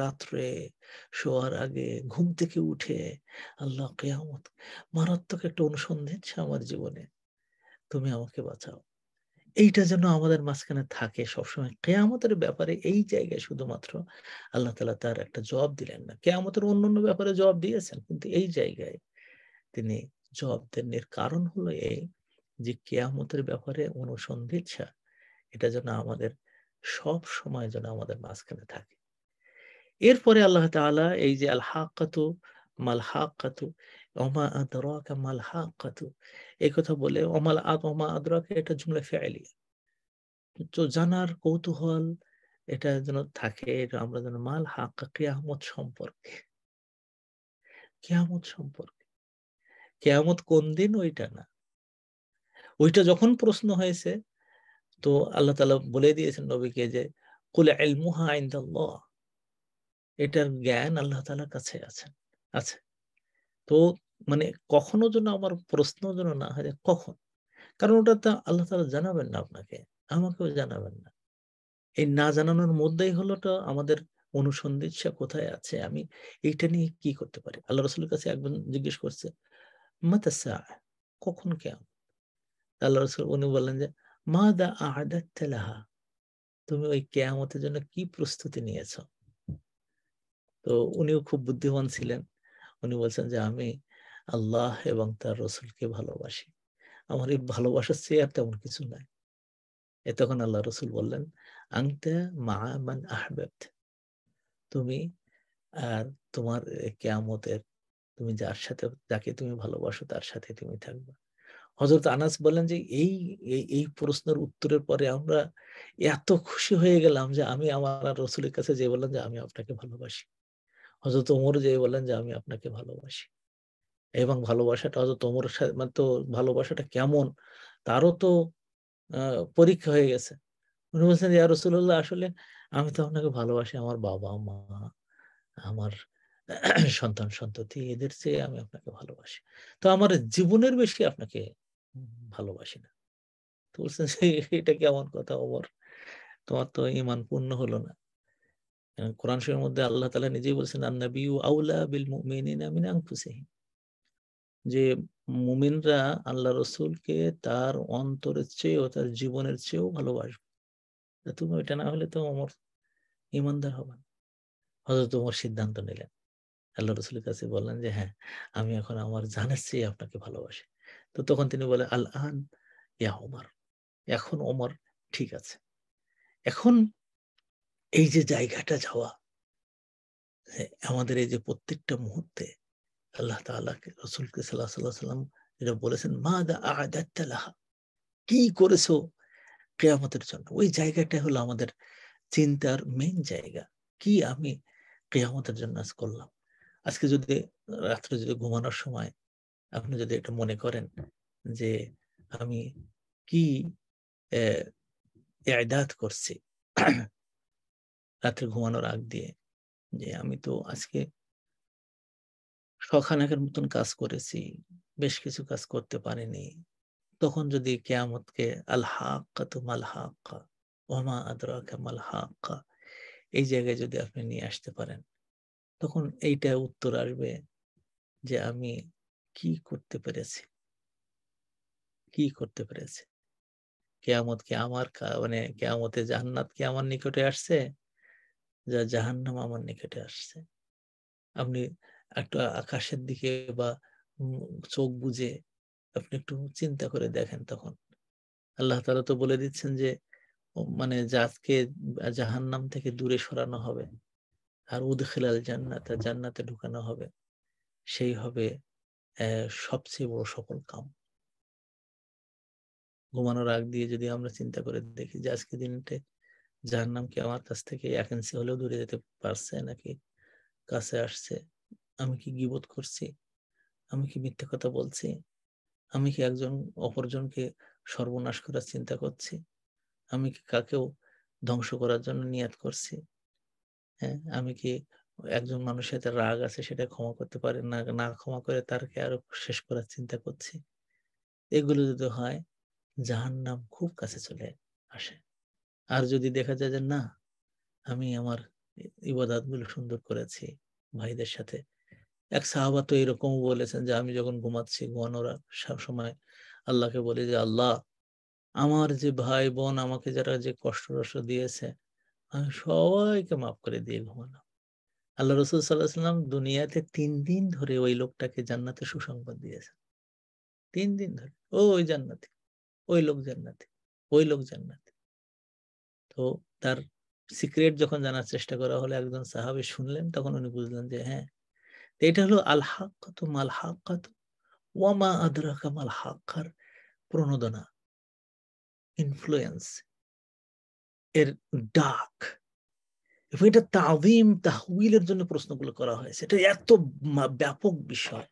রাত্রে শোয়ার আগে ঘুম থেকে উঠে আল্লাহ কেয়ামত মারাত্মক একটা অনুসন্ধিৎসা আমার জীবনে তুমি আমাকে বাঁচাও এইটা যেন আমাদের মাঝখানে থাকে সবসময় কেয়ামতের ব্যাপারে এই জায়গায় শুধুমাত্র আল্লাহ তালা তার একটা জবাব দিলেন না কেয়ামতের অন্য ব্যাপারে জবাব দিয়েছেন কিন্তু এই জায়গায় তিনি জবাব দেন এর কারণ হলো এই যে কেয়ামতের ব্যাপারে অনুসন্ধিচ্ছা এটা যেন আমাদের সব সময় যেন আমাদের মাঝখানে থাকে এরপরে আল্লাহ তালা এই যে আল হাক্কাতু মাল হাক্কাতু অমা মাল এই কথা বলে অমাল অমা এটা জুমলা তো জানার কৌতূহল এটা যেন থাকে এটা আমরা যেন মাল হাক্কা কেয়ামত সম্পর্কে কেয়ামত সম্পর্কে কেয়ামত কোন দিন ওইটা না ওইটা যখন প্রশ্ন হয়েছে তো আল্লাহ তালা বলে দিয়েছেন নবীকে যে কুলে এলমুহা আইন্দাল্লাহ এটার জ্ঞান আল্লাহ তালার কাছে আছেন আছে তো মানে কখনো যেন আমার প্রশ্ন যেন না হয় কখন কারণ ওটা তো আল্লাহ তালা জানাবেন না আপনাকে আমাকেও জানাবেন না এই না জানানোর মধ্যেই হলো তো আমাদের অনুসন্ধিৎসা কোথায় আছে আমি এইটা নিয়ে কি করতে পারি আল্লাহ রসুলের কাছে একজন জিজ্ঞেস করছে মাতাসা কখন কেমন আল্লাহ রসুল উনি বললেন যে মা দা আহাদাত তুমি ওই কেয়ামতের জন্য কি প্রস্তুতি নিয়েছ তো উনিও খুব বুদ্ধিমান ছিলেন উনি বলছেন যে আমি আল্লাহ এবং তার রসুলকে ভালোবাসি আমার এই ভালোবাসার চেয়ে আর তেমন কিছু নাই এ তখন আল্লাহ রসুল বললেন আংতে মা মান আহবেদ তুমি আর তোমার কেয়ামতের তুমি যার সাথে যাকে তুমি ভালোবাসো তার সাথে তুমি থাকবে হজরত আনাস বলেন যে এই এই প্রশ্নের উত্তরের পরে আমরা এত খুশি হয়ে গেলাম যে আমি আমার রসুলের কাছে যে বললাম যে আমি আপনাকে ভালোবাসি হজরত ওমর যে বললেন যে আমি আপনাকে ভালোবাসি এবং ভালোবাসাটা হয়তো তোমার সাথে মানে তো ভালোবাসাটা কেমন তারও তো পরীক্ষা হয়ে গেছে উনি বলছেন ইয়া রসুল্লাহ আসলে আমি তো আপনাকে ভালোবাসি আমার বাবা মা আমার সন্তান সন্ততি এদের চেয়ে আমি আপনাকে ভালোবাসি তো আমার জীবনের বেশি আপনাকে ভালোবাসি না তো বলছেন এটা কেমন কথা ওমর তোমার তো ইমান পূর্ণ হলো না কোরআন শরীর মধ্যে আল্লাহ তালা নিজেই বলছেন বিউ আউলা বিল মুমিনিনা মিন আনফুসিহিম যে মুমিনরা আল্লাহ রসুলকে তার অন্তরের চেয়েও তার জীবনের চেয়েও ভালোবাসবে তুমি এটা না হলে তো অমর ইমানদার হবে না হজরত সিদ্ধান্ত নিলেন আল্লাহ রসুলের কাছে বললেন যে হ্যাঁ আমি এখন আমার জানের চেয়ে আপনাকে ভালোবাসি তো তখন তিনি বলে আল ইয়া ওমর এখন ওমর ঠিক আছে এখন এই যে জায়গাটা যাওয়া হ্যাঁ, আমাদের এই যে প্রত্যেকটা মুহূর্তে আল্লাহ তাল্লাহকে রসুলকে সাল্লাহ সাল্লাহ সাল্লাম এটা বলেছেন মা দা আদাহা কি করেছো কেয়ামতের জন্য ওই জায়গাটা হলো আমাদের চিন্তার মেন জায়গা কি আমি কেয়ামতের জন্য আজ করলাম আজকে যদি রাত্রে যদি ঘুমানোর সময় আপনি যদি এটা মনে করেন যে আমি কি এদাত করছি রাত্রে ঘুমানোর আগ দিয়ে যে আমি তো আজকে শখানেকের মতন কাজ করেছি বেশ কিছু কাজ করতে পারিনি তখন যদি কেয়ামতকে আলহাক্কা তুম ওমা এই জায়গায় যদি আপনি নিয়ে আসতে পারেন তখন এইটা উত্তর আসবে যে আমি কি করতে পেরেছি কি করতে পেরেছি কেয়ামত কি আমার মানে কেয়ামতে জাহান্নাত কি আমার নিকটে আসছে যা জাহান্নাম আমার নিকটে আসছে আপনি একটা আকাশের দিকে বা চোখ বুঝে আপনি একটু চিন্তা করে দেখেন তখন আল্লাহ তালা তো বলে দিচ্ছেন যে মানে জাতকে জাহান নাম থেকে দূরে সরানো হবে আর খেলাল জান্নাত জান্নাতে ঢুকানো হবে সেই হবে সবচেয়ে বড় সফল কাম ঘুমানোর আগ দিয়ে যদি আমরা চিন্তা করে দেখি যে আজকে দিনটে জাহান্নাম কি আমার কাছ থেকে এক ইঞ্চি হলেও দূরে যেতে পারছে নাকি কাছে আসছে আমি কি গিবোধ করছি আমি কি মিথ্যে কথা বলছি আমি কি একজন অপরজনকে সর্বনাশ করার চিন্তা করছি আমি কি কাকেও ধ্বংস করার জন্য নিয়াত করছি হ্যাঁ আমি কি একজন মানুষের সাথে রাগ আছে সেটা ক্ষমা করতে পারে না না ক্ষমা করে তারকে আরো শেষ করার চিন্তা করছি এগুলো যদি হয় জাহান নাম খুব কাছে চলে আসে আর যদি দেখা যায় যে না আমি আমার গুলো সুন্দর করেছি ভাইদের সাথে এক সাহাবা তো এরকম বলেছেন যে আমি যখন ঘুমাচ্ছি ঘুমানোর সময় আল্লাহকে বলি যে আল্লাহ আমার যে ভাই বোন আমাকে যারা যে কষ্ট রস দিয়েছে আমি সবাইকে মাফ করে দিয়ে ঘুমানো আল্লাহ রসুল সাল্লাহাম দুনিয়াতে তিন দিন ধরে ওই লোকটাকে জান্নাতে সুসংবাদ দিয়েছেন তিন দিন ধরে ও ওই জান্নাতে ওই লোক জান্নাতি ওই লোক জান্নাতে তো তার সিক্রেট যখন জানার চেষ্টা করা হলো একজন সাহাবি শুনলেন তখন উনি বুঝলেন যে হ্যাঁ এটা হলো আল হাক্কাত মাল হাক্কাত ওয়ামা আদরাকা মাল হাক্কার প্রণোদনা ইনফ্লুয়েন্স এর ডাক এবং এটা তাজিম জন্য প্রশ্নগুলো করা হয়েছে এটা এত ব্যাপক বিষয়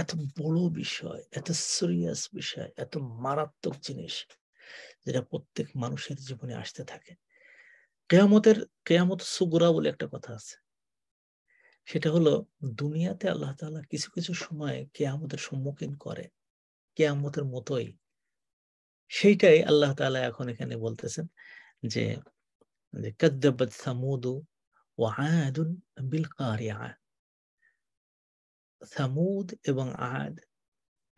এত বড় বিষয় এত সিরিয়াস বিষয় এত মারাত্মক জিনিস যেটা প্রত্যেক মানুষের জীবনে আসতে থাকে কেয়ামতের কেয়ামত সুগুরা বলে একটা কথা আছে সেটা হলো দুনিয়াতে আল্লাহ তালা কিছু কিছু সময় কেয়ামতের সম্মুখীন করে কেয়ামতের মতোই সেইটাই আল্লাহ তালা এখন এখানে বলতেছেন যে কদ্দাবাদ সামুদু ও আয়াদুন বিল কারিয়া সামুদ এবং আয়াদ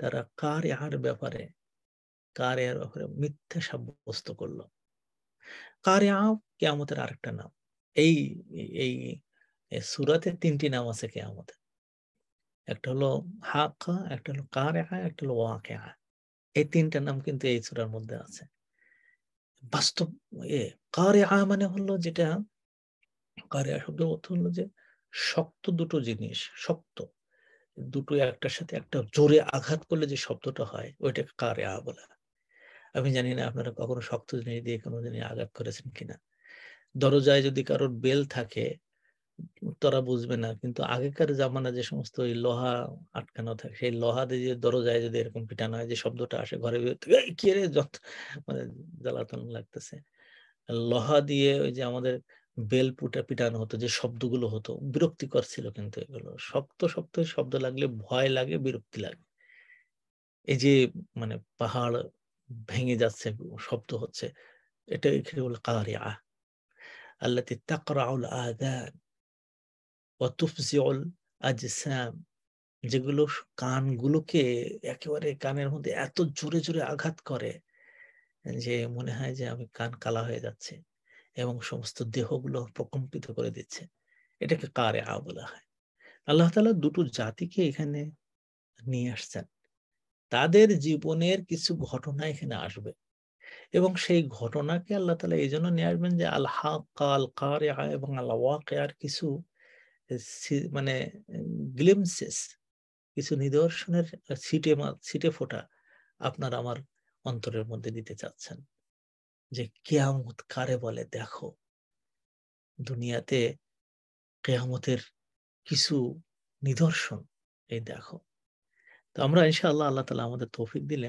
তারা কার আর ব্যাপারে কার ইহার ব্যাপারে মিথ্যা সাব্যস্ত করলো কার কেয়ামতের আরেকটা নাম এই এই এই সুরাতে তিনটি নাম আছে কেয়ামতের একটা হলো হাক একটা হলো কারেহা একটা হলো ওয়াকেহা এই তিনটা নাম কিন্তু এই সুরার মধ্যে আছে বাস্তব এ আ মানে হলো যেটা আ শব্দের অর্থ হলো যে শক্ত দুটো জিনিস শক্ত দুটো একটার সাথে একটা জোরে আঘাত করলে যে শব্দটা হয় ওইটাকে আ বলে আমি জানি না আপনারা কখনো শক্ত জিনিস দিয়ে কোনো জিনিস আঘাত করেছেন কিনা দরজায় যদি কারোর বেল থাকে তারা বুঝবে না কিন্তু আগেকার জামানা যে সমস্ত ওই লোহা আটকানো থাকে সেই লোহা দিয়ে যে দরজায় যদি এরকম পিটানো হয় যে শব্দটা আসে ঘরে কি যত মানে জ্বালাতন লাগতেছে লোহা দিয়ে ওই যে আমাদের বেল পুটা পিটানো হতো যে শব্দগুলো হতো বিরক্তিকর ছিল কিন্তু এগুলো শক্ত শক্ত শব্দ লাগলে ভয় লাগে বিরক্তি লাগে এই যে মানে পাহাড় ভেঙে যাচ্ছে শব্দ হচ্ছে এটা এখানে বলে কারিয়া আল্লাহ তাকরাউল আদান অতুফজিউল যেগুলো কানগুলোকে একেবারে কানের মধ্যে এত জোরে জোরে আঘাত করে যে মনে হয় যে আমি কান কালা হয়ে যাচ্ছে এবং সমস্ত দেহগুলো প্রকম্পিত করে দিচ্ছে এটাকে কারে আ বলা হয় আল্লাহ তালা দুটো জাতিকে এখানে নিয়ে আসছেন তাদের জীবনের কিছু ঘটনা এখানে আসবে এবং সেই ঘটনাকে আল্লাহ তালা এই জন্য নিয়ে আসবেন যে আল্লাহ কাল আল কার এবং আল্লাহ কিছু মানে গ্লিমসেস কিছু নিদর্শনের ছিটে ছিটে ফোটা আপনার আমার অন্তরের মধ্যে দিতে চাচ্ছেন যে কেয়ামত কারে বলে দেখো দুনিয়াতে কেয়ামতের কিছু নিদর্শন এই দেখো তো আমরা ইনশাআল্লাহ আল্লাহ তালা আমাদের তৌফিক দিলে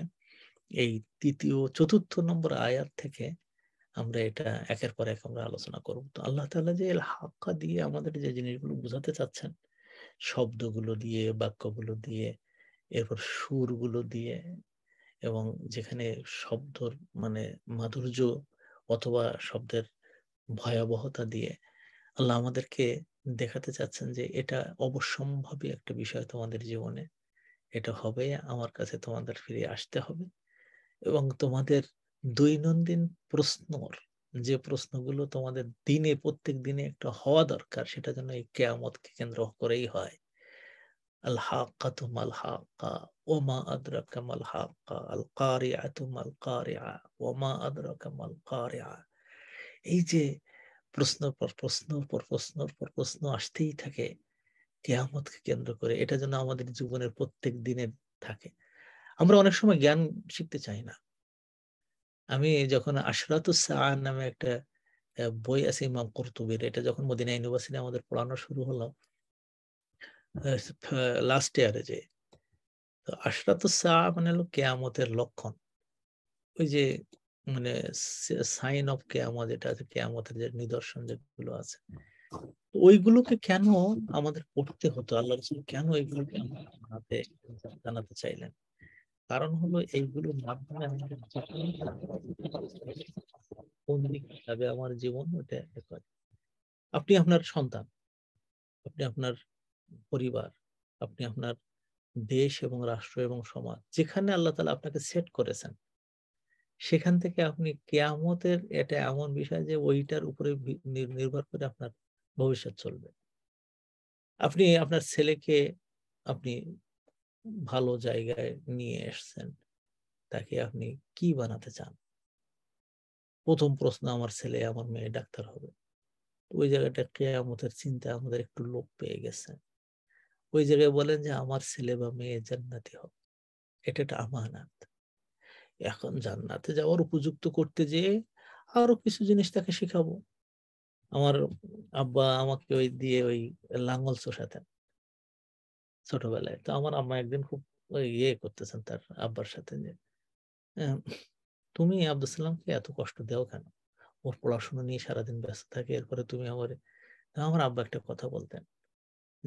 এই তৃতীয় চতুর্থ নম্বর আয়াত থেকে আমরা এটা একের পর এক আমরা আলোচনা করব তো আল্লাহ তাআলা যে হাক্কা দিয়ে আমাদের যে জিনিসগুলো বোঝাতে চাচ্ছেন শব্দগুলো দিয়ে বাক্যগুলো দিয়ে এরপর সুরগুলো দিয়ে এবং যেখানে শব্দর মানে মাধুর্য অথবা শব্দের ভয়াবহতা দিয়ে আল্লাহ আমাদেরকে দেখাতে চাচ্ছেন যে এটা অবশ্যম্ভাবী একটা বিষয় তোমাদের জীবনে এটা হবে আমার কাছে তোমাদের ফিরে আসতে হবে এবং তোমাদের দৈনন্দিন প্রশ্নর যে প্রশ্নগুলো তোমাদের দিনে প্রত্যেক দিনে একটা হওয়া দরকার সেটা যেন এই কেয়ামতকে কেন্দ্র করেই হয় আল হাক্কা তুম আল হাক্কা ওমা আদরাকা মাল হাক্কা আল কারিয়া তুম আল কারিয়া ওমা আদরাকা মাল কারিয়া এই যে প্রশ্ন পর প্রশ্ন পর প্রশ্ন পর প্রশ্ন আসতেই থাকে কেয়ামতকে কেন্দ্র করে এটা যেন আমাদের জীবনের প্রত্যেক দিনে থাকে আমরা অনেক সময় জ্ঞান শিখতে চাই না আমি যখন আশরাত নামে একটা বই আছে ইমাম কর্তুবীর এটা যখন মদিনা ইউনিভার্সিটি আমাদের পড়ানো শুরু হলো লাস্ট ইয়ারে যে তো আশরাতুস মানে হলো কেয়ামতের লক্ষণ ওই যে মানে সাইন অফ কেয়ামত যেটা আছে কেয়ামতের যে নিদর্শন যেগুলো আছে ওইগুলোকে কেন আমাদের পড়তে হতো আল্লাহ কেন ওইগুলোকে আমাদের জানাতে চাইলেন কারণ হলো এইগুলোর মাধ্যমে কোন দিক যাবে আমার জীবন ওটা আপনি আপনার সন্তান আপনি আপনার পরিবার আপনি আপনার দেশ এবং রাষ্ট্র এবং সমাজ যেখানে আল্লাহ তালা আপনাকে সেট করেছেন সেখান থেকে আপনি কেয়ামতের এটা এমন বিষয় যে ওইটার উপরে নির্ভর করে আপনার ভবিষ্যৎ চলবে আপনি আপনার ছেলেকে আপনি ভালো জায়গায় নিয়ে এসছেন তাকে আপনি কি বানাতে চান প্রথম প্রশ্ন আমার ছেলে আমার মেয়ে ডাক্তার হবে ওই জায়গাটা কেয়ামতের চিন্তা আমাদের একটু লোপ পেয়ে গেছে ওই জায়গায় বলেন যে আমার ছেলে বা মেয়ে জান্নাতি হবে এটা একটা আমানাত এখন জান্নাতে যাওয়ার উপযুক্ত করতে যেয়ে আরো কিছু জিনিস তাকে শেখাবো আমার আব্বা আমাকে ওই দিয়ে ওই লাঙ্গল চষাতেন ছোটবেলায় তো আমার আম্মা একদিন খুব ইয়ে করতেছেন তার আব্বার সাথে যে তুমি আব্দুল সালামকে এত কষ্ট দেও কেন ওর পড়াশোনা নিয়ে সারাদিন ব্যস্ত থাকে এরপরে তুমি আমার আমার আব্বা একটা কথা বলতেন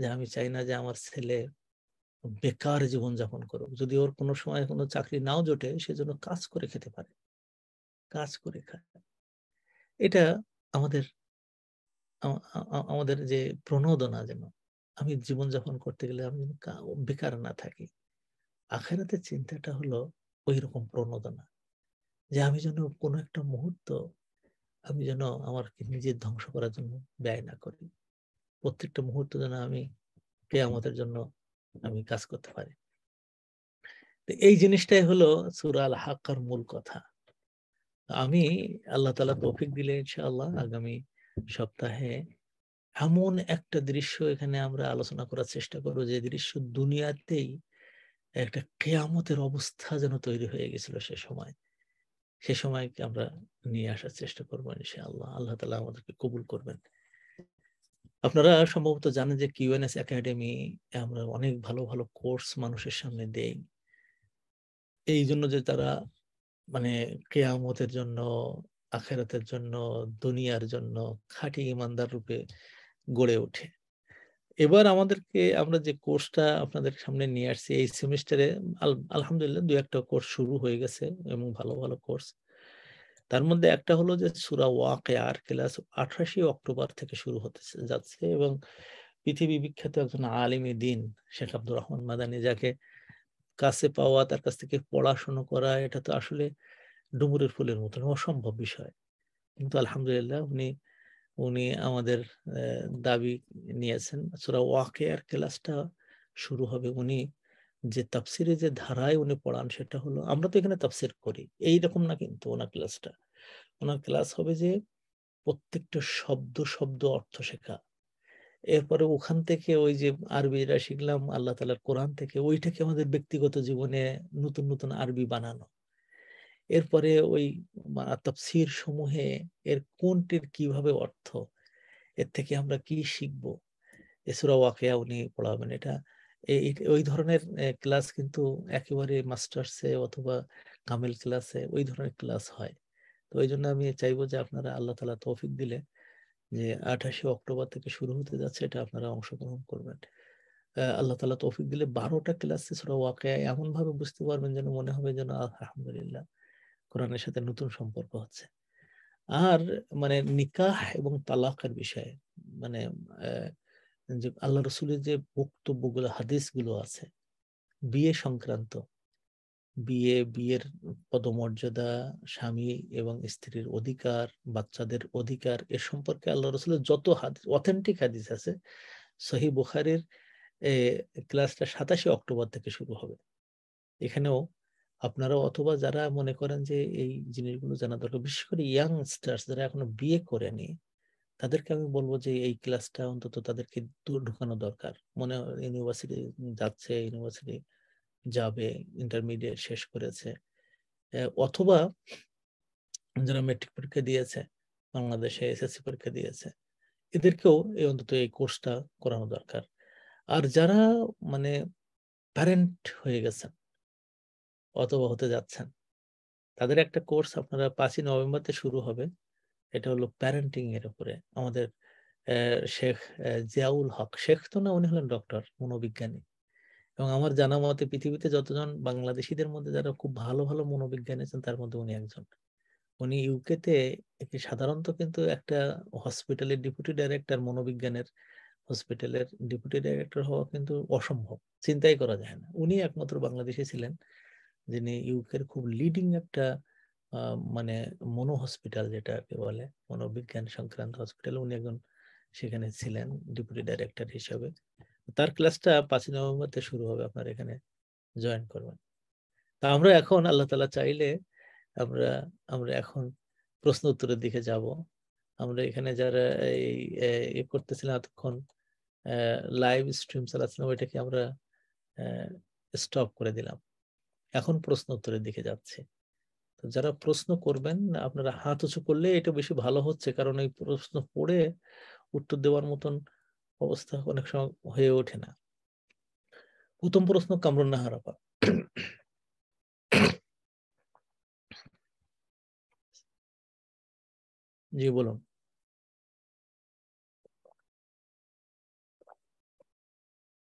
যে আমি চাই না যে আমার ছেলে বেকার জীবন যাপন করুক যদি ওর কোনো সময় কোনো চাকরি নাও জোটে সেজন্য কাজ করে খেতে পারে কাজ করে খায় এটা আমাদের আমাদের যে প্রণোদনা যেন আমি জীবনযাপন করতে গেলে আমি বেকার না থাকি আখেরাতে চিন্তাটা হলো ওই রকম প্রণোদনা যে আমি যেন কোনো একটা মুহূর্ত আমি যেন আমার নিজের ধ্বংস করার জন্য ব্যয় না করি প্রত্যেকটা মুহূর্ত যেন আমি কেয়ামতের জন্য আমি কাজ করতে পারি এই জিনিসটাই হলো সুরাল হাক্কার মূল কথা আমি আল্লাহ তালা তৌফিক দিলে ইনশাআল্লাহ আগামী সপ্তাহে এমন একটা দৃশ্য এখানে আমরা আলোচনা করার চেষ্টা করবো যে দৃশ্য দুনিয়াতেই একটা কেয়ামতের অবস্থা যেন তৈরি হয়ে গেছিল সে সময় সে সময় আমরা নিয়ে আসার চেষ্টা করবো ইনশা আল্লাহ আল্লাহ তালা আমাদেরকে কবুল করবেন আপনারা সম্ভবত জানেন যে কিউএনএস একাডেমি আমরা অনেক ভালো ভালো কোর্স মানুষের সামনে দেই এই জন্য যে তারা মানে কেয়ামতের জন্য আখেরাতের জন্য দুনিয়ার জন্য খাঁটি ইমানদার রূপে গড়ে ওঠে এবার আমাদেরকে আমরা যে কোর্সটা আপনাদের সামনে নিয়ে আসছি এই সেমিস্টারে আলহামদুলিল্লাহ দু একটা কোর্স শুরু হয়ে গেছে এবং ভালো ভালো কোর্স তার মধ্যে একটা হলো যে সুরা ওয়াকে আর ক্লাস আঠাশে অক্টোবর থেকে শুরু হতে যাচ্ছে এবং পৃথিবী বিখ্যাত একজন আলিমী দিন শেখ আব্দুর রহমান মাদানি যাকে কাছে পাওয়া তার কাছ থেকে পড়াশুনো করা এটা তো আসলে ডুমুরের ফুলের মতন অসম্ভব বিষয় কিন্তু আলহামদুলিল্লাহ উনি উনি আমাদের দাবি নিয়েছেন সুরা আর ক্লাসটা শুরু হবে উনি যে তাফসিরে যে ধারায় উনি পড়ান সেটা হলো আমরা তো এখানে তাফসির করি এই রকম না কিন্তু ওনার ক্লাসটা ওনার ক্লাস হবে যে প্রত্যেকটা শব্দ শব্দ অর্থ শেখা এরপরে ওখান থেকে ওই যে আরবিরা শিখলাম আল্লাহ তালার কোরআন থেকে ওইটাকে আমাদের ব্যক্তিগত জীবনে নতুন নতুন আরবি বানানো এরপরে ওই তফসির সমূহে এর কোনটির কিভাবে অর্থ এর থেকে আমরা কি শিখবো এসুরা ওয়াকেয়া উনি পড়াবেন এটা ওই ধরনের ক্লাস কিন্তু একেবারে মাস্টার্সে অথবা কামেল ক্লাসে ওই ধরনের ক্লাস হয় তো ওই জন্য আমি চাইবো যে আপনারা আল্লাহ তালা তৌফিক দিলে যে আঠাশে অক্টোবর থেকে শুরু হতে যাচ্ছে এটা আপনারা অংশগ্রহণ করবেন আল্লাহ তালা তৌফিক দিলে বারোটা ক্লাসে সুরা ওয়াকেয়া এমন ভাবে বুঝতে পারবেন যেন মনে হবে যেন আলহামদুলিল্লাহ কোরআনের সাথে নতুন সম্পর্ক হচ্ছে আর মানে নিকাহ এবং তালাকের বিষয়ে মানে যে আল্লাহ রসুলের যে বক্তব্যগুলো হাদিসগুলো আছে বিয়ে সংক্রান্ত বিয়ে বিয়ের পদমর্যাদা স্বামী এবং স্ত্রীর অধিকার বাচ্চাদের অধিকার এ সম্পর্কে আল্লাহ রসুলের যত হাদিস অথেন্টিক হাদিস আছে সহি বুখারের ক্লাসটা সাতাশে অক্টোবর থেকে শুরু হবে এখানেও আপনারা অথবা যারা মনে করেন যে এই জিনিসগুলো জানা দরকার বিশেষ করে ইয়াংস্টার্স যারা এখনো বিয়ে করেনি তাদেরকে আমি বলবো যে এই ক্লাসটা অন্তত তাদেরকে ঢুকানো দরকার মনে ইউনিভার্সিটি যাচ্ছে ইউনিভার্সিটি যাবে ইন্টারমিডিয়েট শেষ করেছে অথবা যারা মেট্রিক পরীক্ষা দিয়েছে বাংলাদেশে এসএসসি পরীক্ষা দিয়েছে এদেরকেও এই অন্তত এই কোর্সটা করানো দরকার আর যারা মানে প্যারেন্ট হয়ে গেছেন অথবা হতে যাচ্ছেন তাদের একটা কোর্স আপনারা পাঁচই নভেম্বরতে শুরু হবে এটা হলো প্যারেন্টিং এর উপরে আমাদের শেখ জিয়াউল হক শেখ তো না উনি হলেন ডক্টর মনোবিজ্ঞানী এবং আমার জানা মতে পৃথিবীতে যতজন বাংলাদেশিদের মধ্যে যারা খুব ভালো ভালো মনোবিজ্ঞানী আছেন তার মধ্যে উনি একজন উনি ইউকেতে সাধারণত কিন্তু একটা হসপিটালের ডেপুটি ডাইরেক্টর মনোবিজ্ঞানের হসপিটালের ডেপুটি ডাইরেক্টর হওয়া কিন্তু অসম্ভব চিন্তাই করা যায় না উনি একমাত্র বাংলাদেশে ছিলেন যিনি ইউকের খুব লিডিং একটা মানে মনো হসপিটাল যেটাকে বলে মনোবিজ্ঞান সংক্রান্ত হসপিটাল উনি একজন সেখানে ছিলেন ডেপুটি ডাইরেক্টর হিসাবে তার ক্লাসটা পাঁচই নভেম্বরতে শুরু হবে আপনার এখানে জয়েন করবেন তা আমরা এখন আল্লাহ তালা চাইলে আমরা আমরা এখন প্রশ্ন উত্তরের দিকে যাব আমরা এখানে যারা এই করতেছিলাম এতক্ষণ লাইভ স্ট্রিম চালাচ্ছিলাম ওইটাকে আমরা স্টপ করে দিলাম এখন প্রশ্ন উত্তরের দিকে যাচ্ছে যারা প্রশ্ন করবেন আপনারা হাত উঁচু করলে এটা বেশি ভালো হচ্ছে কারণ এই প্রশ্ন পড়ে উত্তর দেওয়ার মতন অবস্থা অনেক সময় হয়ে ওঠে না প্রথম প্রশ্ন কামরুন হারাপা জি বলুন